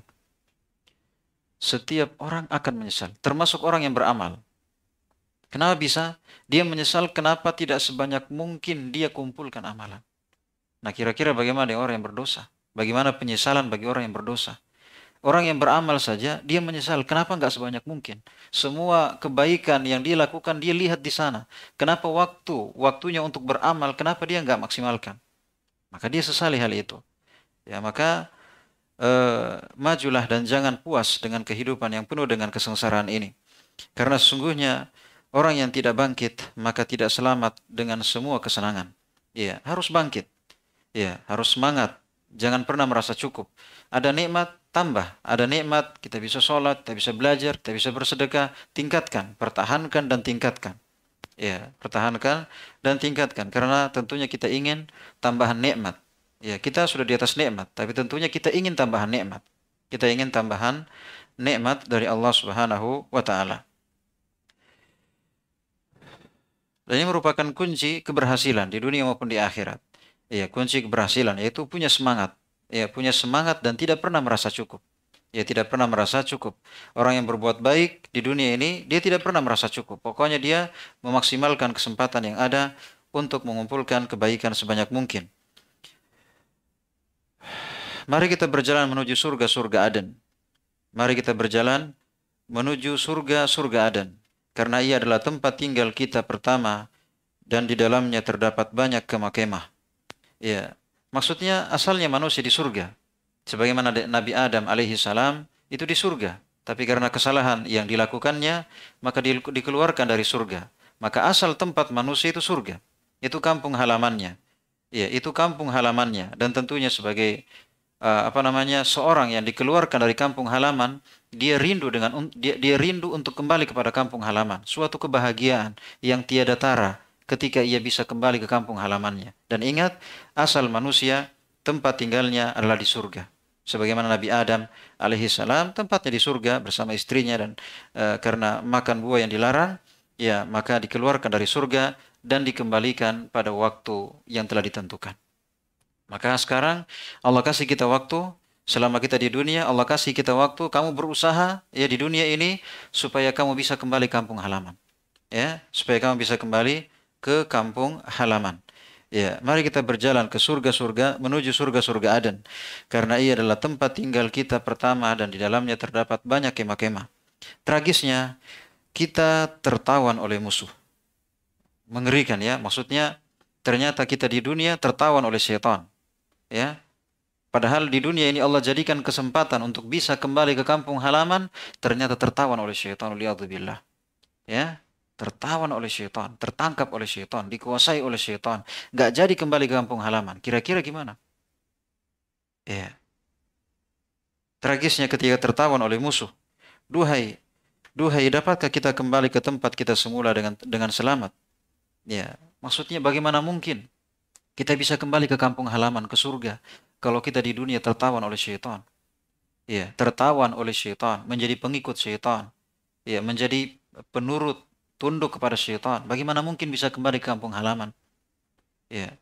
setiap orang akan menyesal termasuk orang yang beramal kenapa bisa dia menyesal kenapa tidak sebanyak mungkin dia kumpulkan amalan nah kira-kira bagaimana dengan orang yang berdosa Bagaimana penyesalan bagi orang yang berdosa. Orang yang beramal saja, dia menyesal. Kenapa nggak sebanyak mungkin? Semua kebaikan yang dia lakukan, dia lihat di sana. Kenapa waktu, waktunya untuk beramal, kenapa dia nggak maksimalkan? Maka dia sesali hal itu. Ya, maka eh, majulah dan jangan puas dengan kehidupan yang penuh dengan kesengsaraan ini. Karena sesungguhnya orang yang tidak bangkit, maka tidak selamat dengan semua kesenangan. Ya, harus bangkit. Ya, harus semangat Jangan pernah merasa cukup. Ada nikmat, tambah. Ada nikmat, kita bisa sholat, kita bisa belajar, kita bisa bersedekah. Tingkatkan, pertahankan dan tingkatkan. Ya, pertahankan dan tingkatkan. Karena tentunya kita ingin tambahan nikmat. Ya, kita sudah di atas nikmat, tapi tentunya kita ingin tambahan nikmat. Kita ingin tambahan nikmat dari Allah Subhanahu wa taala. Dan ini merupakan kunci keberhasilan di dunia maupun di akhirat ya kunci keberhasilan yaitu punya semangat ya punya semangat dan tidak pernah merasa cukup ya tidak pernah merasa cukup orang yang berbuat baik di dunia ini dia tidak pernah merasa cukup pokoknya dia memaksimalkan kesempatan yang ada untuk mengumpulkan kebaikan sebanyak mungkin mari kita berjalan menuju surga surga Aden mari kita berjalan menuju surga surga Aden karena ia adalah tempat tinggal kita pertama dan di dalamnya terdapat banyak kemah Ya. Maksudnya asalnya manusia di surga. Sebagaimana Nabi Adam alaihi salam itu di surga. Tapi karena kesalahan yang dilakukannya, maka dikeluarkan dari surga. Maka asal tempat manusia itu surga. Itu kampung halamannya. Ya, itu kampung halamannya. Dan tentunya sebagai uh, apa namanya seorang yang dikeluarkan dari kampung halaman, dia rindu dengan dia, dia rindu untuk kembali kepada kampung halaman. Suatu kebahagiaan yang tiada tara ketika ia bisa kembali ke kampung halamannya. Dan ingat, asal manusia tempat tinggalnya adalah di surga. Sebagaimana Nabi Adam alaihi tempatnya di surga bersama istrinya dan e, karena makan buah yang dilarang, ya maka dikeluarkan dari surga dan dikembalikan pada waktu yang telah ditentukan. Maka sekarang Allah kasih kita waktu selama kita di dunia Allah kasih kita waktu kamu berusaha ya di dunia ini supaya kamu bisa kembali kampung halaman ya supaya kamu bisa kembali ke kampung halaman. Ya, mari kita berjalan ke surga-surga menuju surga-surga Aden karena ia adalah tempat tinggal kita pertama dan di dalamnya terdapat banyak kemah-kemah. Tragisnya kita tertawan oleh musuh. Mengerikan ya, maksudnya ternyata kita di dunia tertawan oleh setan. Ya. Padahal di dunia ini Allah jadikan kesempatan untuk bisa kembali ke kampung halaman, ternyata tertawan oleh syaitan. Lihatlah. Ya, tertawan oleh syaitan, tertangkap oleh syaitan, dikuasai oleh syaitan, nggak jadi kembali ke kampung halaman. Kira-kira gimana? Ya. Yeah. Tragisnya ketika tertawan oleh musuh. Duhai, duhai dapatkah kita kembali ke tempat kita semula dengan dengan selamat? Ya, yeah. maksudnya bagaimana mungkin kita bisa kembali ke kampung halaman, ke surga kalau kita di dunia tertawan oleh syaitan? Ya, tertawan oleh syaitan, menjadi pengikut syaitan. Ya, menjadi penurut tunduk kepada syaitan. Bagaimana mungkin bisa kembali ke kampung halaman? Ya.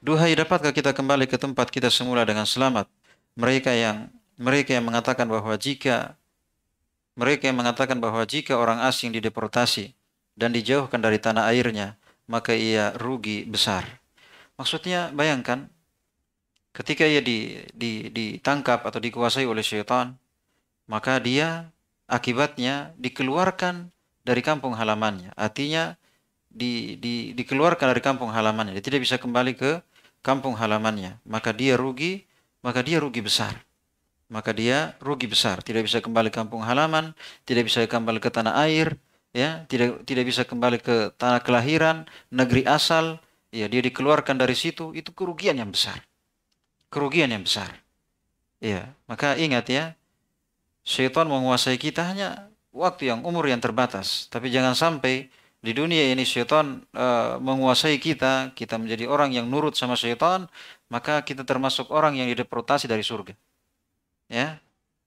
Duhai dapatkah kita kembali ke tempat kita semula dengan selamat? Mereka yang mereka yang mengatakan bahwa jika mereka yang mengatakan bahwa jika orang asing dideportasi dan dijauhkan dari tanah airnya, maka ia rugi besar. Maksudnya bayangkan ketika ia di, di, ditangkap atau dikuasai oleh syaitan, maka dia akibatnya dikeluarkan dari kampung halamannya. Artinya di, di, dikeluarkan dari kampung halamannya. Dia tidak bisa kembali ke kampung halamannya. Maka dia rugi, maka dia rugi besar. Maka dia rugi besar. Tidak bisa kembali ke kampung halaman, tidak bisa kembali ke tanah air, ya tidak tidak bisa kembali ke tanah kelahiran, negeri asal. Ya, dia dikeluarkan dari situ, itu kerugian yang besar kerugian yang besar. ya. maka ingat ya, syaitan menguasai kita hanya waktu yang umur yang terbatas. Tapi jangan sampai di dunia ini syaitan uh, menguasai kita, kita menjadi orang yang nurut sama syaitan, maka kita termasuk orang yang dideportasi dari surga. Ya,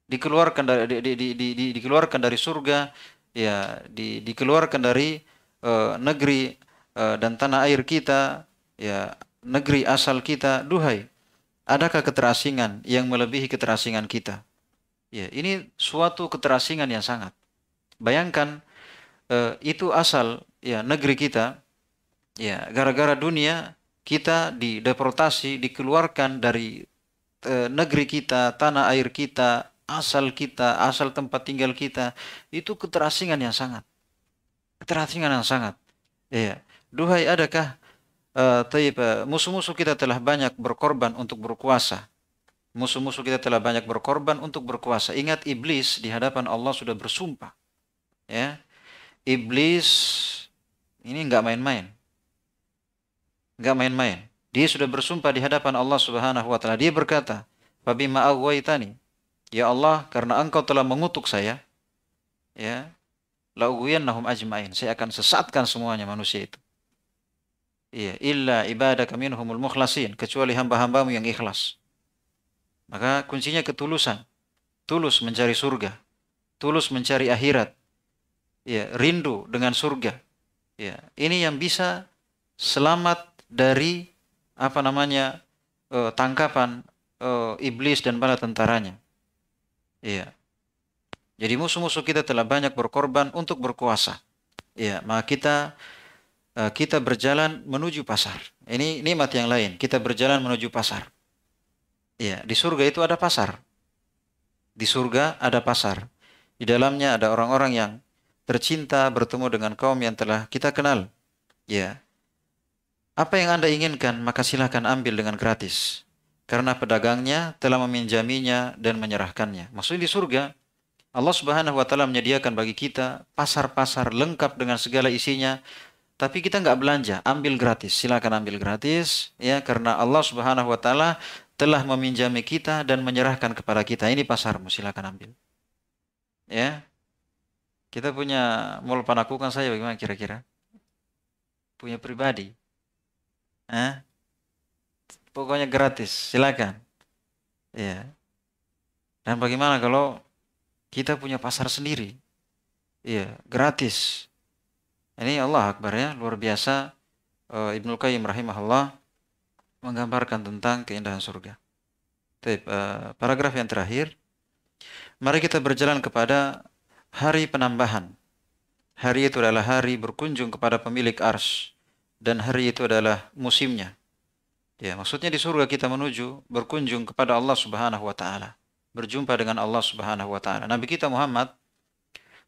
dikeluarkan dari di, di, di, di, dikeluarkan dari surga, ya, di, dikeluarkan dari uh, negeri uh, dan tanah air kita, ya, negeri asal kita. Duhai, Adakah keterasingan yang melebihi keterasingan kita? Ya, ini suatu keterasingan yang sangat. Bayangkan eh, itu asal ya negeri kita ya gara-gara dunia kita dideportasi, dikeluarkan dari eh, negeri kita, tanah air kita, asal kita, asal tempat tinggal kita. Itu keterasingan yang sangat. Keterasingan yang sangat. Ya. Duhai adakah tapi, eh, taib, uh, musuh-musuh kita telah banyak berkorban untuk berkuasa. Musuh-musuh kita telah banyak berkorban untuk berkuasa. Ingat iblis di hadapan Allah sudah bersumpah. Ya. Iblis ini nggak main-main. Nggak main-main. Dia sudah bersumpah di hadapan Allah Subhanahu wa taala. Dia berkata, "Fabima aghwaytani?" Ya Allah, karena engkau telah mengutuk saya, ya, nahum ajmain. Saya akan sesatkan semuanya manusia itu. Iya, illa kami minhumul mukhlasin, kecuali hamba-hambamu yang ikhlas. Maka kuncinya ketulusan. Tulus mencari surga. Tulus mencari akhirat. ya rindu dengan surga. ya ini yang bisa selamat dari apa namanya eh, tangkapan eh, iblis dan bala tentaranya. Iya. Jadi musuh-musuh kita telah banyak berkorban untuk berkuasa. Iya, maka kita Eh, kita berjalan menuju pasar. Ini nikmat yang lain. Kita berjalan menuju pasar. Ya, di surga itu ada pasar. Di surga ada pasar. Di dalamnya ada orang-orang yang tercinta bertemu dengan kaum yang telah kita kenal. Ya. Apa yang Anda inginkan, maka silahkan ambil dengan gratis. Karena pedagangnya telah meminjaminya dan menyerahkannya. Maksudnya di surga, Allah Subhanahu wa taala menyediakan bagi kita pasar-pasar lengkap dengan segala isinya tapi kita nggak belanja, ambil gratis. Silakan ambil gratis ya karena Allah Subhanahu wa taala telah meminjami kita dan menyerahkan kepada kita. Ini pasarmu, silakan ambil. Ya. Kita punya mall panakukan saya bagaimana kira-kira? Punya pribadi. Eh? Pokoknya gratis, silakan. Ya. Dan bagaimana kalau kita punya pasar sendiri? Iya, gratis ini Allah Akbar ya, luar biasa e, eh, Ibnu Qayyim rahimahullah menggambarkan tentang keindahan surga. Tip, e, eh, paragraf yang terakhir. Mari kita berjalan kepada hari penambahan. Hari itu adalah hari berkunjung kepada pemilik ars dan hari itu adalah musimnya. Ya, maksudnya di surga kita menuju berkunjung kepada Allah Subhanahu wa taala, berjumpa dengan Allah Subhanahu wa taala. Nabi kita Muhammad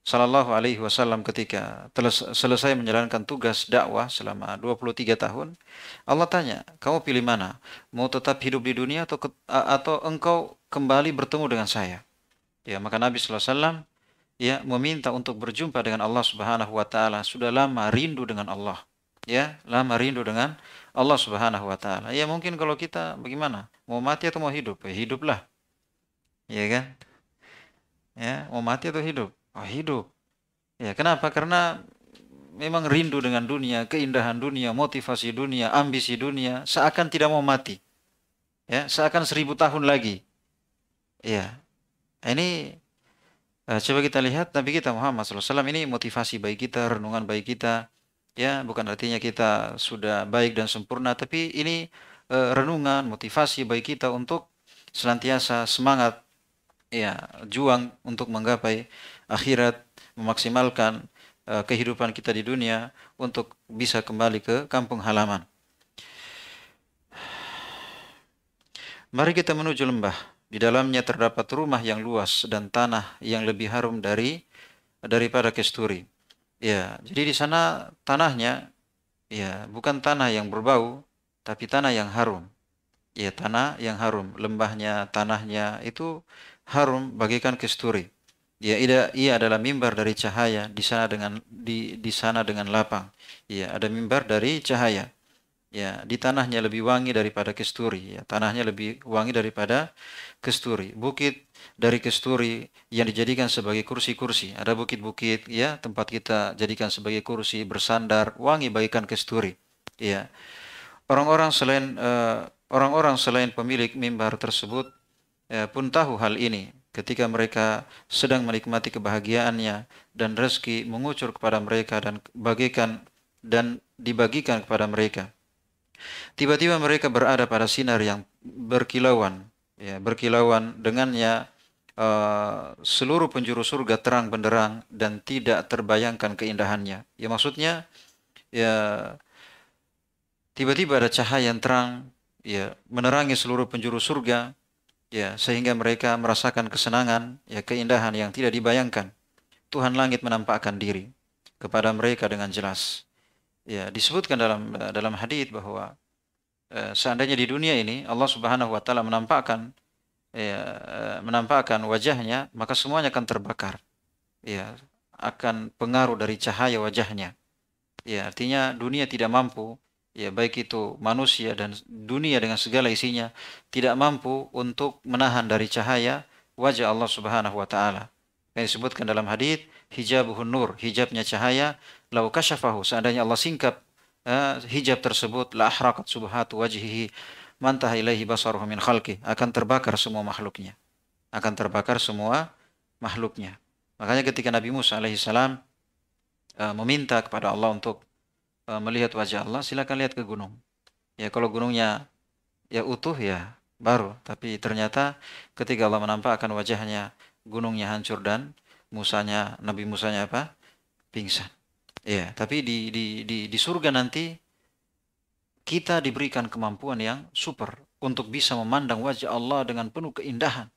Shallallahu Alaihi Wasallam ketika selesai menjalankan tugas dakwah selama 23 tahun, Allah tanya, kamu pilih mana? Mau tetap hidup di dunia atau atau engkau kembali bertemu dengan saya? Ya, maka Nabi Shallallahu Alaihi Wasallam ya meminta untuk berjumpa dengan Allah Subhanahu Wa Taala. Sudah lama rindu dengan Allah, ya lama rindu dengan Allah Subhanahu Wa Taala. Ya mungkin kalau kita bagaimana? Mau mati atau mau hidup? Ya, hiduplah, ya kan? Ya, mau mati atau hidup? Oh, hidup. Ya, kenapa? Karena memang rindu dengan dunia, keindahan dunia, motivasi dunia, ambisi dunia, seakan tidak mau mati. Ya, seakan seribu tahun lagi. Ya, ini eh, coba kita lihat Nabi kita Muhammad SAW ini motivasi baik kita, renungan baik kita. Ya, bukan artinya kita sudah baik dan sempurna, tapi ini eh, renungan, motivasi baik kita untuk senantiasa semangat, ya, juang untuk menggapai akhirat, memaksimalkan uh, kehidupan kita di dunia untuk bisa kembali ke kampung halaman. Mari kita menuju lembah. Di dalamnya terdapat rumah yang luas dan tanah yang lebih harum dari daripada kesturi. Ya, jadi di sana tanahnya ya bukan tanah yang berbau, tapi tanah yang harum. Ya, tanah yang harum, lembahnya, tanahnya itu harum bagaikan kesturi. Ya, ia, ia adalah mimbar dari cahaya di sana dengan di di sana dengan lapang. Ya, ada mimbar dari cahaya. Ya, di tanahnya lebih wangi daripada kesturi. Ya, tanahnya lebih wangi daripada kesturi. Bukit dari kesturi yang dijadikan sebagai kursi-kursi. Ada bukit-bukit ya tempat kita jadikan sebagai kursi bersandar wangi bagikan kesturi. Ya. Orang-orang selain eh, orang-orang uh, selain pemilik mimbar tersebut ya, pun tahu hal ini ketika mereka sedang menikmati kebahagiaannya dan rezeki mengucur kepada mereka dan bagikan dan dibagikan kepada mereka. Tiba-tiba mereka berada pada sinar yang berkilauan, ya, berkilauan dengannya uh, seluruh penjuru surga terang benderang dan tidak terbayangkan keindahannya. Ya maksudnya ya tiba-tiba ada cahaya yang terang ya menerangi seluruh penjuru surga ya sehingga mereka merasakan kesenangan ya keindahan yang tidak dibayangkan Tuhan langit menampakkan diri kepada mereka dengan jelas ya disebutkan dalam eh, dalam hadis bahwa eh, seandainya di dunia ini Allah Subhanahu wa taala menampakkan ya, eh, menampakkan wajahnya maka semuanya akan terbakar ya akan pengaruh dari cahaya wajahnya ya artinya dunia tidak mampu ya baik itu manusia dan dunia dengan segala isinya tidak mampu untuk menahan dari cahaya wajah Allah Subhanahu wa taala. Yang disebutkan dalam hadis hijabuhun nur, hijabnya cahaya, lau kasyafahu seandainya Allah singkap eh, hijab tersebut la ahraqat subhatu wajhihi mantah ilaihi basaruhu min khalqi, akan terbakar semua makhluknya. Akan terbakar semua makhluknya. Makanya ketika Nabi Musa alaihi salam eh, meminta kepada Allah untuk Eh, melihat wajah Allah, silakan lihat ke gunung. Ya kalau gunungnya ya utuh ya baru, tapi ternyata ketika Allah menampakkan wajahnya, gunungnya hancur dan Musanya Nabi Musanya apa? pingsan. Ya, tapi di di di di surga nanti kita diberikan kemampuan yang super untuk bisa memandang wajah Allah dengan penuh keindahan.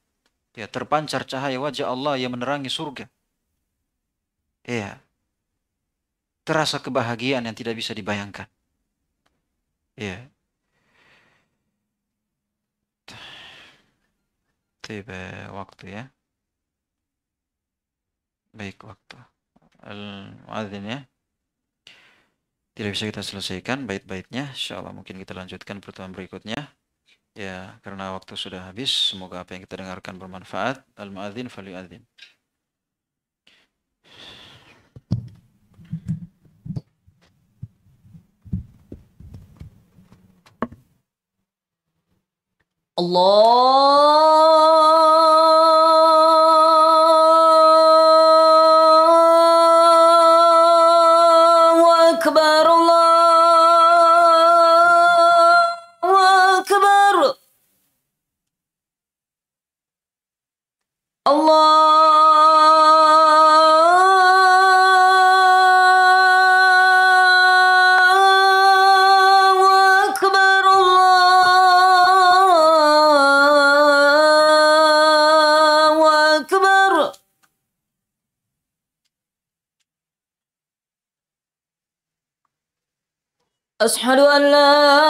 Ya, terpancar cahaya wajah Allah yang menerangi surga. Ya, terasa kebahagiaan yang tidak bisa dibayangkan. Ya. Tiba waktu ya. Baik waktu. al ya. Tidak bisa kita selesaikan bait-baitnya. Allah mungkin kita lanjutkan pertemuan berikutnya. Ya, karena waktu sudah habis. Semoga apa yang kita dengarkan bermanfaat. Al-Muadzin Allah أشهد أن لا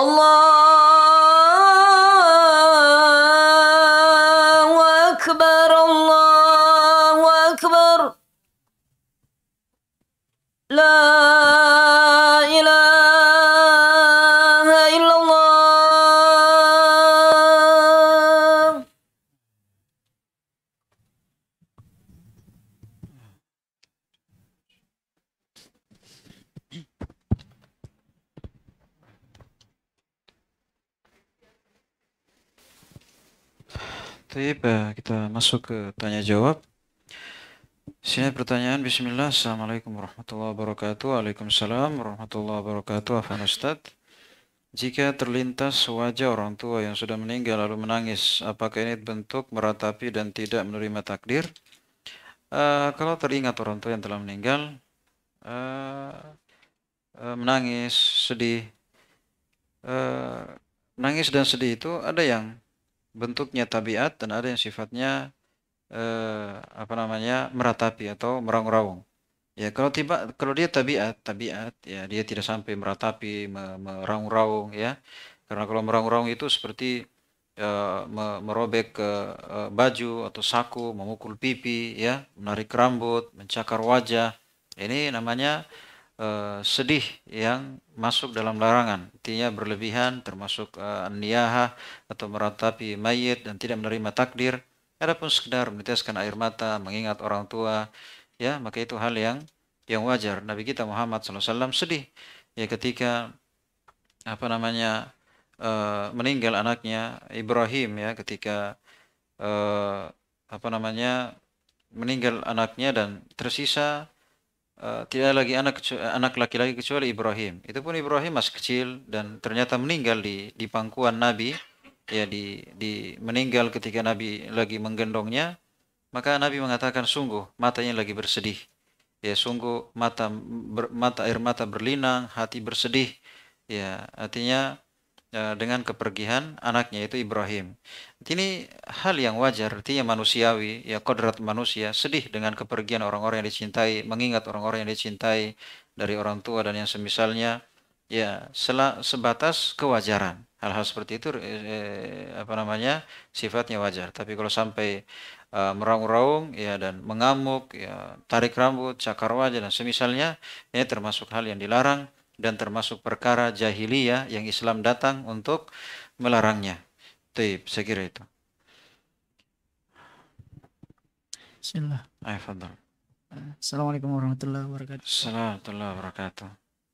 Allah masuk ke tanya jawab. Sini pertanyaan Bismillah Assalamualaikum warahmatullahi wabarakatuh Waalaikumsalam warahmatullahi wabarakatuh Afan Jika terlintas wajah orang tua yang sudah meninggal lalu menangis Apakah ini bentuk meratapi dan tidak menerima takdir? Uh, kalau teringat orang tua yang telah meninggal uh, uh, Menangis, sedih uh, Menangis dan sedih itu ada yang bentuknya tabiat dan ada yang sifatnya eh, apa namanya meratapi atau meraung-raung. Ya kalau tiba kalau dia tabiat tabiat ya dia tidak sampai meratapi meraung-raung ya karena kalau meraung-raung itu seperti uh, merobek ke uh, baju atau saku, memukul pipi, ya, menarik rambut, mencakar wajah. Ini namanya Eh, sedih yang masuk dalam larangan intinya berlebihan termasuk uh, eh, niyaha atau meratapi mayit dan tidak menerima takdir adapun sekedar meneteskan air mata mengingat orang tua ya maka itu hal yang yang wajar Nabi kita Muhammad SAW sedih ya ketika apa namanya uh, meninggal anaknya Ibrahim ya ketika uh, apa namanya meninggal anaknya dan tersisa Eh, tidak lagi anak anak laki-laki kecuali Ibrahim. Itu pun Ibrahim masih kecil dan ternyata meninggal di di pangkuan Nabi ya di di meninggal ketika Nabi lagi menggendongnya maka Nabi mengatakan sungguh matanya lagi bersedih ya sungguh mata ber, mata air mata berlinang hati bersedih ya artinya Eh, dengan kepergian anaknya yaitu Ibrahim. Ini hal yang wajar, artinya manusiawi, ya kodrat manusia sedih dengan kepergian orang-orang yang dicintai, mengingat orang-orang yang dicintai dari orang tua dan yang semisalnya, ya sela, sebatas kewajaran. Hal-hal seperti itu eh, eh apa namanya sifatnya wajar. Tapi kalau sampai eh, meraung-raung ya dan mengamuk, ya tarik rambut, cakar wajah dan semisalnya, ini termasuk hal yang dilarang dan termasuk perkara jahiliyah yang Islam datang untuk melarangnya. Taib, saya kira itu. Bismillah. Assalamualaikum warahmatullahi wabarakatuh. Assalamualaikum warahmatullahi wabarakatuh.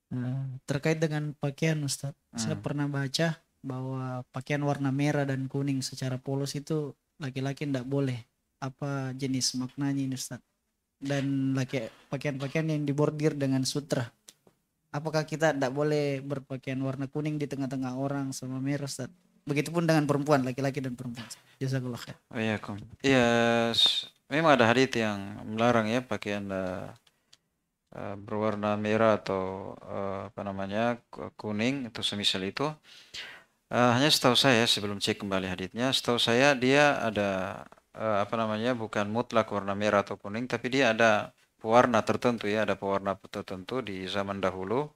Eh, terkait dengan pakaian Ustaz, hmm. saya pernah baca bahwa pakaian warna merah dan kuning secara polos itu laki-laki tidak boleh. Apa jenis maknanya ini Ustaz? Dan laki pakaian-pakaian yang dibordir dengan sutra apakah kita tidak boleh berpakaian warna kuning di tengah-tengah orang sama merah Ustaz? Begitupun dengan perempuan, laki-laki dan perempuan. Jazakallah khair. Oh iya, Kom. Iya, memang ada hadis yang melarang ya pakaian uh, berwarna merah atau uh, apa namanya kuning atau semisal itu. Uh, hanya setahu saya sebelum cek kembali hadisnya, setahu saya dia ada uh, apa namanya bukan mutlak warna merah atau kuning, tapi dia ada pewarna tertentu ya, ada pewarna tertentu di zaman dahulu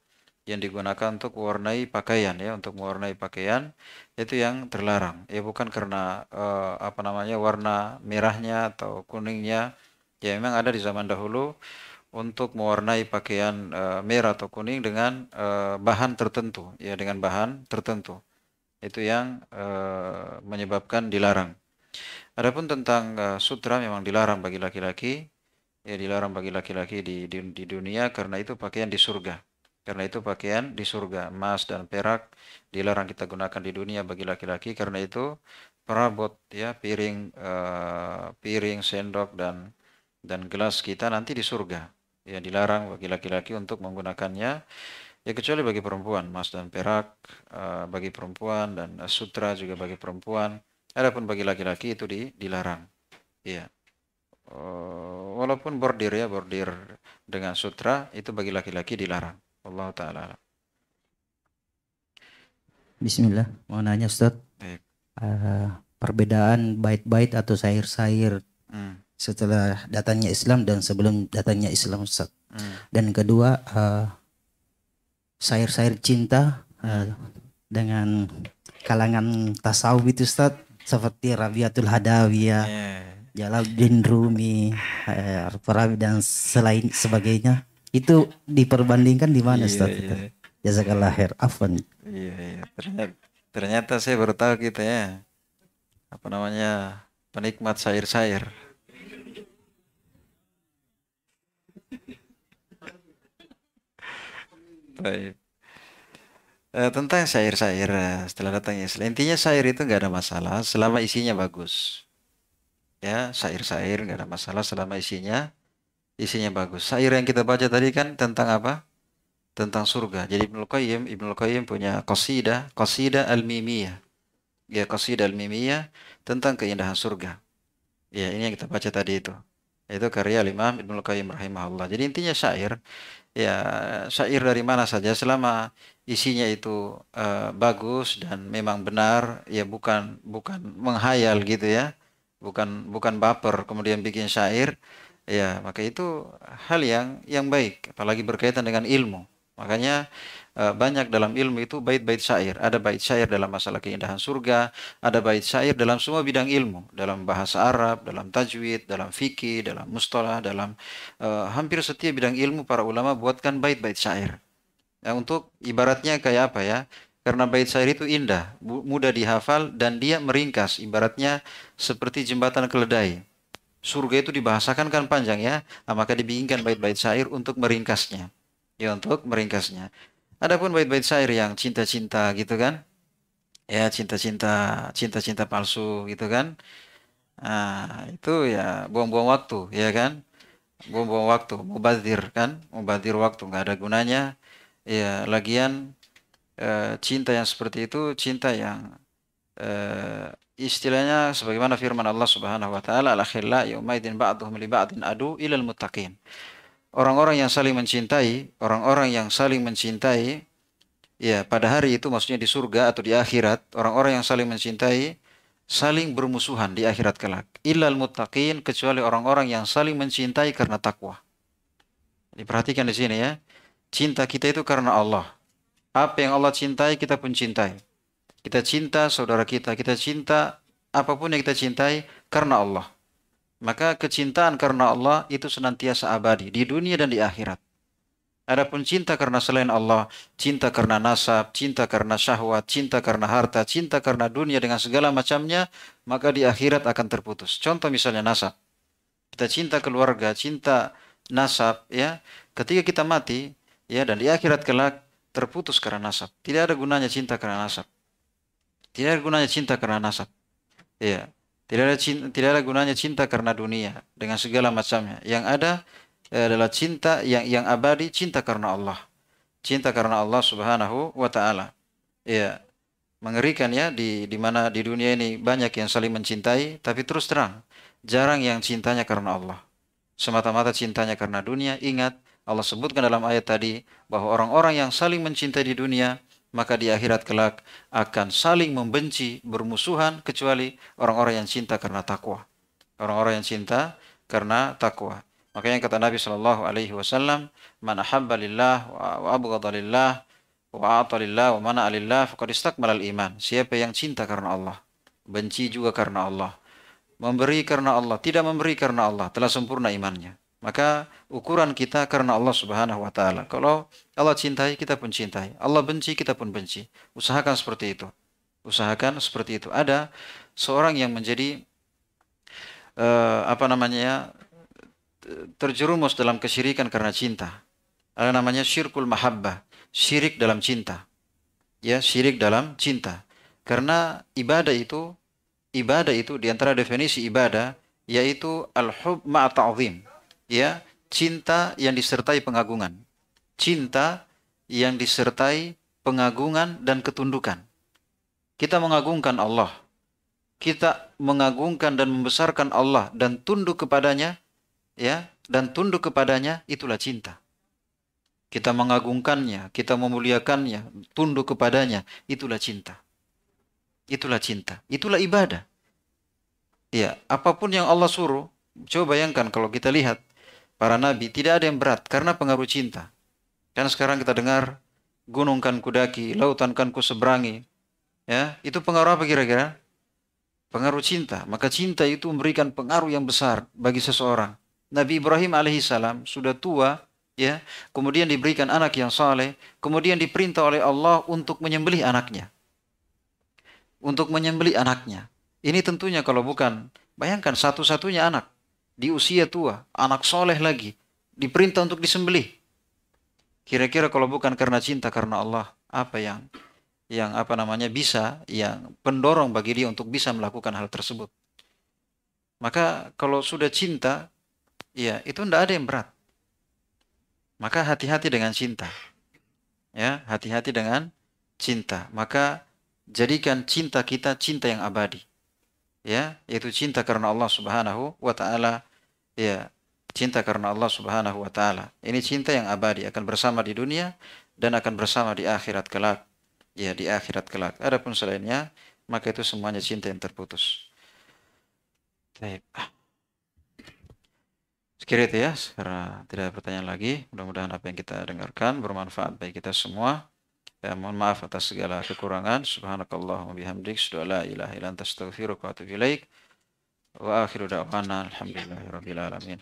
yang digunakan untuk mewarnai pakaian ya, untuk mewarnai pakaian itu yang terlarang. Ya bukan karena eh, apa namanya warna merahnya atau kuningnya. Ya memang ada di zaman dahulu untuk mewarnai pakaian eh, merah atau kuning dengan eh, bahan tertentu ya dengan bahan tertentu itu yang eh, menyebabkan dilarang. Adapun tentang e, sutra memang dilarang bagi laki-laki ya dilarang bagi laki-laki di, di, di dunia karena itu pakaian di surga karena itu pakaian di surga emas dan perak dilarang kita gunakan di dunia bagi laki-laki karena itu perabot ya piring uh, piring sendok dan dan gelas kita nanti di surga ya dilarang bagi laki-laki untuk menggunakannya ya kecuali bagi perempuan emas dan perak uh, bagi perempuan dan sutra juga bagi perempuan adapun bagi laki-laki itu di, dilarang ya Eh, walaupun bordir ya bordir dengan sutra itu bagi laki-laki dilarang. Allah taala. Bismillah, mau nanya Ustaz. Uh, perbedaan bait-bait atau sair-sair hmm. setelah datangnya Islam dan sebelum datangnya Islam Ustaz. Hmm. Dan kedua eh, sair sair uh, cinta uh, dengan kalangan tasawuf itu Ustaz seperti Rabiatul Hadawiyah. Yeah Jalal bin Rumi, eh, al dan selain sebagainya itu diperbandingkan di mana iya, Ustaz? Iya, iya. Jazakallah khair. Afwan. Iya, iya. Ternyata, ternyata saya baru tahu kita ya. Apa namanya? Penikmat sayur-sayur. Baik. E, tentang sayur-sayur eh, setelah datang Islam. Ya. Intinya sayur itu nggak ada masalah selama isinya bagus ya syair-syair nggak ada masalah selama isinya isinya bagus. Syair yang kita baca tadi kan tentang apa? Tentang surga. Jadi Ibnu Qayyim Ibnul Qayyim punya qasidah, qasidah al-mimiyah. Ya qasidah al-mimiyah tentang keindahan surga. Ya ini yang kita baca tadi itu. Itu karya Imam Ibnu Qayyim rahimahullah. Jadi intinya syair ya syair dari mana saja selama isinya itu uh, bagus dan memang benar ya bukan bukan menghayal gitu ya bukan bukan baper kemudian bikin syair ya maka itu hal yang yang baik apalagi berkaitan dengan ilmu makanya e, banyak dalam ilmu itu bait-bait syair ada bait syair dalam masalah keindahan surga ada bait syair dalam semua bidang ilmu dalam bahasa Arab dalam tajwid dalam fikih dalam mustalah dalam uh, hampir setiap bidang ilmu para ulama buatkan bait-bait syair ya, untuk ibaratnya kayak apa ya karena bait syair itu indah, mudah dihafal dan dia meringkas ibaratnya seperti jembatan keledai. Surga itu dibahasakan kan panjang ya, nah, maka dibikinkan bait-bait syair untuk meringkasnya. Ya untuk meringkasnya. Adapun bait-bait syair yang cinta-cinta gitu kan, ya cinta-cinta, cinta-cinta palsu gitu kan, nah, itu ya buang-buang waktu ya kan, buang-buang waktu, mubazir kan, mubazir waktu nggak ada gunanya. Ya lagian Eh, cinta yang seperti itu cinta yang uh, istilahnya sebagaimana firman Allah Subhanahu wa taala al akhilla yaumaidin ba'dhum li ba'din adu ilal muttaqin. Orang-orang yang saling mencintai, orang-orang yang saling mencintai ya pada hari itu maksudnya di surga atau di akhirat, orang-orang yang saling mencintai saling bermusuhan di akhirat kelak. Ilal muttaqin kecuali orang-orang yang saling mencintai karena takwa. Diperhatikan di sini ya. Cinta kita itu karena Allah. Apa yang Allah cintai, kita pun cintai. Kita cinta saudara kita, kita cinta apapun yang kita cintai karena Allah. Maka kecintaan karena Allah itu senantiasa abadi di dunia dan di akhirat. Adapun cinta karena selain Allah, cinta karena nasab, cinta karena syahwat, cinta karena harta, cinta karena dunia dengan segala macamnya, maka di akhirat akan terputus. Contoh misalnya nasab. Kita cinta keluarga, cinta nasab, ya. Ketika kita mati, ya dan di akhirat kelak terputus karena nasab. Tidak ada gunanya cinta karena nasab. Tidak ada gunanya cinta karena nasab. Iya. Tidak ada cinta, tidak ada gunanya cinta karena dunia dengan segala macamnya. Yang ada eh, adalah cinta yang yang abadi, cinta karena Allah. Cinta karena Allah Subhanahu wa taala. Iya. Mengerikan ya di di mana di dunia ini banyak yang saling mencintai tapi terus terang jarang yang cintanya karena Allah. Semata-mata cintanya karena dunia. Ingat, Allah sebutkan dalam ayat tadi bahwa orang-orang yang saling mencintai di dunia maka di akhirat kelak akan saling membenci, bermusuhan kecuali orang-orang yang cinta karena takwa. Orang-orang yang cinta karena takwa. Makanya kata Nabi Shallallahu alaihi wasallam, "Man ahabba lillah wa abghadha lillah wa a'ta lillah wa mana alillah faqad malal iman." Siapa yang cinta karena Allah, benci juga karena Allah, memberi karena Allah, tidak memberi karena Allah, telah sempurna imannya. Maka ukuran kita karena Allah Subhanahu wa taala. Kalau Allah cintai, kita pun cintai. Allah benci, kita pun benci. Usahakan seperti itu. Usahakan seperti itu. Ada seorang yang menjadi uh, apa namanya? Ya, terjerumus dalam kesyirikan karena cinta. Ada namanya syirkul mahabbah, syirik dalam cinta. Ya, syirik dalam cinta. Karena ibadah itu ibadah itu diantara definisi ibadah yaitu al-hub ma'a ta'zim ya cinta yang disertai pengagungan. Cinta yang disertai pengagungan dan ketundukan. Kita mengagungkan Allah. Kita mengagungkan dan membesarkan Allah dan tunduk kepadanya, ya, dan tunduk kepadanya itulah cinta. Kita mengagungkannya, kita memuliakannya, tunduk kepadanya, itulah cinta. Itulah cinta, itulah ibadah. Ya, apapun yang Allah suruh, coba bayangkan kalau kita lihat para nabi tidak ada yang berat karena pengaruh cinta. Dan sekarang kita dengar gunung kan kudaki, lautan kan ku Ya, itu pengaruh apa kira-kira? Pengaruh cinta. Maka cinta itu memberikan pengaruh yang besar bagi seseorang. Nabi Ibrahim alaihissalam sudah tua, ya, kemudian diberikan anak yang saleh, kemudian diperintah oleh Allah untuk menyembelih anaknya. Untuk menyembelih anaknya. Ini tentunya kalau bukan, bayangkan satu-satunya anak di usia tua, anak soleh lagi, diperintah untuk disembelih. Kira-kira kalau bukan karena cinta karena Allah, apa yang yang apa namanya bisa yang pendorong bagi dia untuk bisa melakukan hal tersebut. Maka kalau sudah cinta, ya itu tidak ada yang berat. Maka hati-hati dengan cinta. Ya, hati-hati dengan cinta. Maka jadikan cinta kita cinta yang abadi ya yaitu cinta karena Allah Subhanahu wa taala Ya, cinta karena Allah Subhanahu wa taala. Ini cinta yang abadi akan bersama di dunia dan akan bersama di akhirat kelak. Ya, di akhirat kelak. Adapun selainnya, maka itu semuanya cinta yang terputus. Baik. Sekiranya itu ya, karena tidak ada pertanyaan lagi. Mudah-mudahan apa yang kita dengarkan bermanfaat bagi kita semua. Ya, mohon maaf atas segala kekurangan. Subhanakallahumma bihamdik. Sudahlah ilaha ilan tastaghfiruka wa atubu ilaik. Wa akhiru da'wana alhamdulillahi rabbil alamin.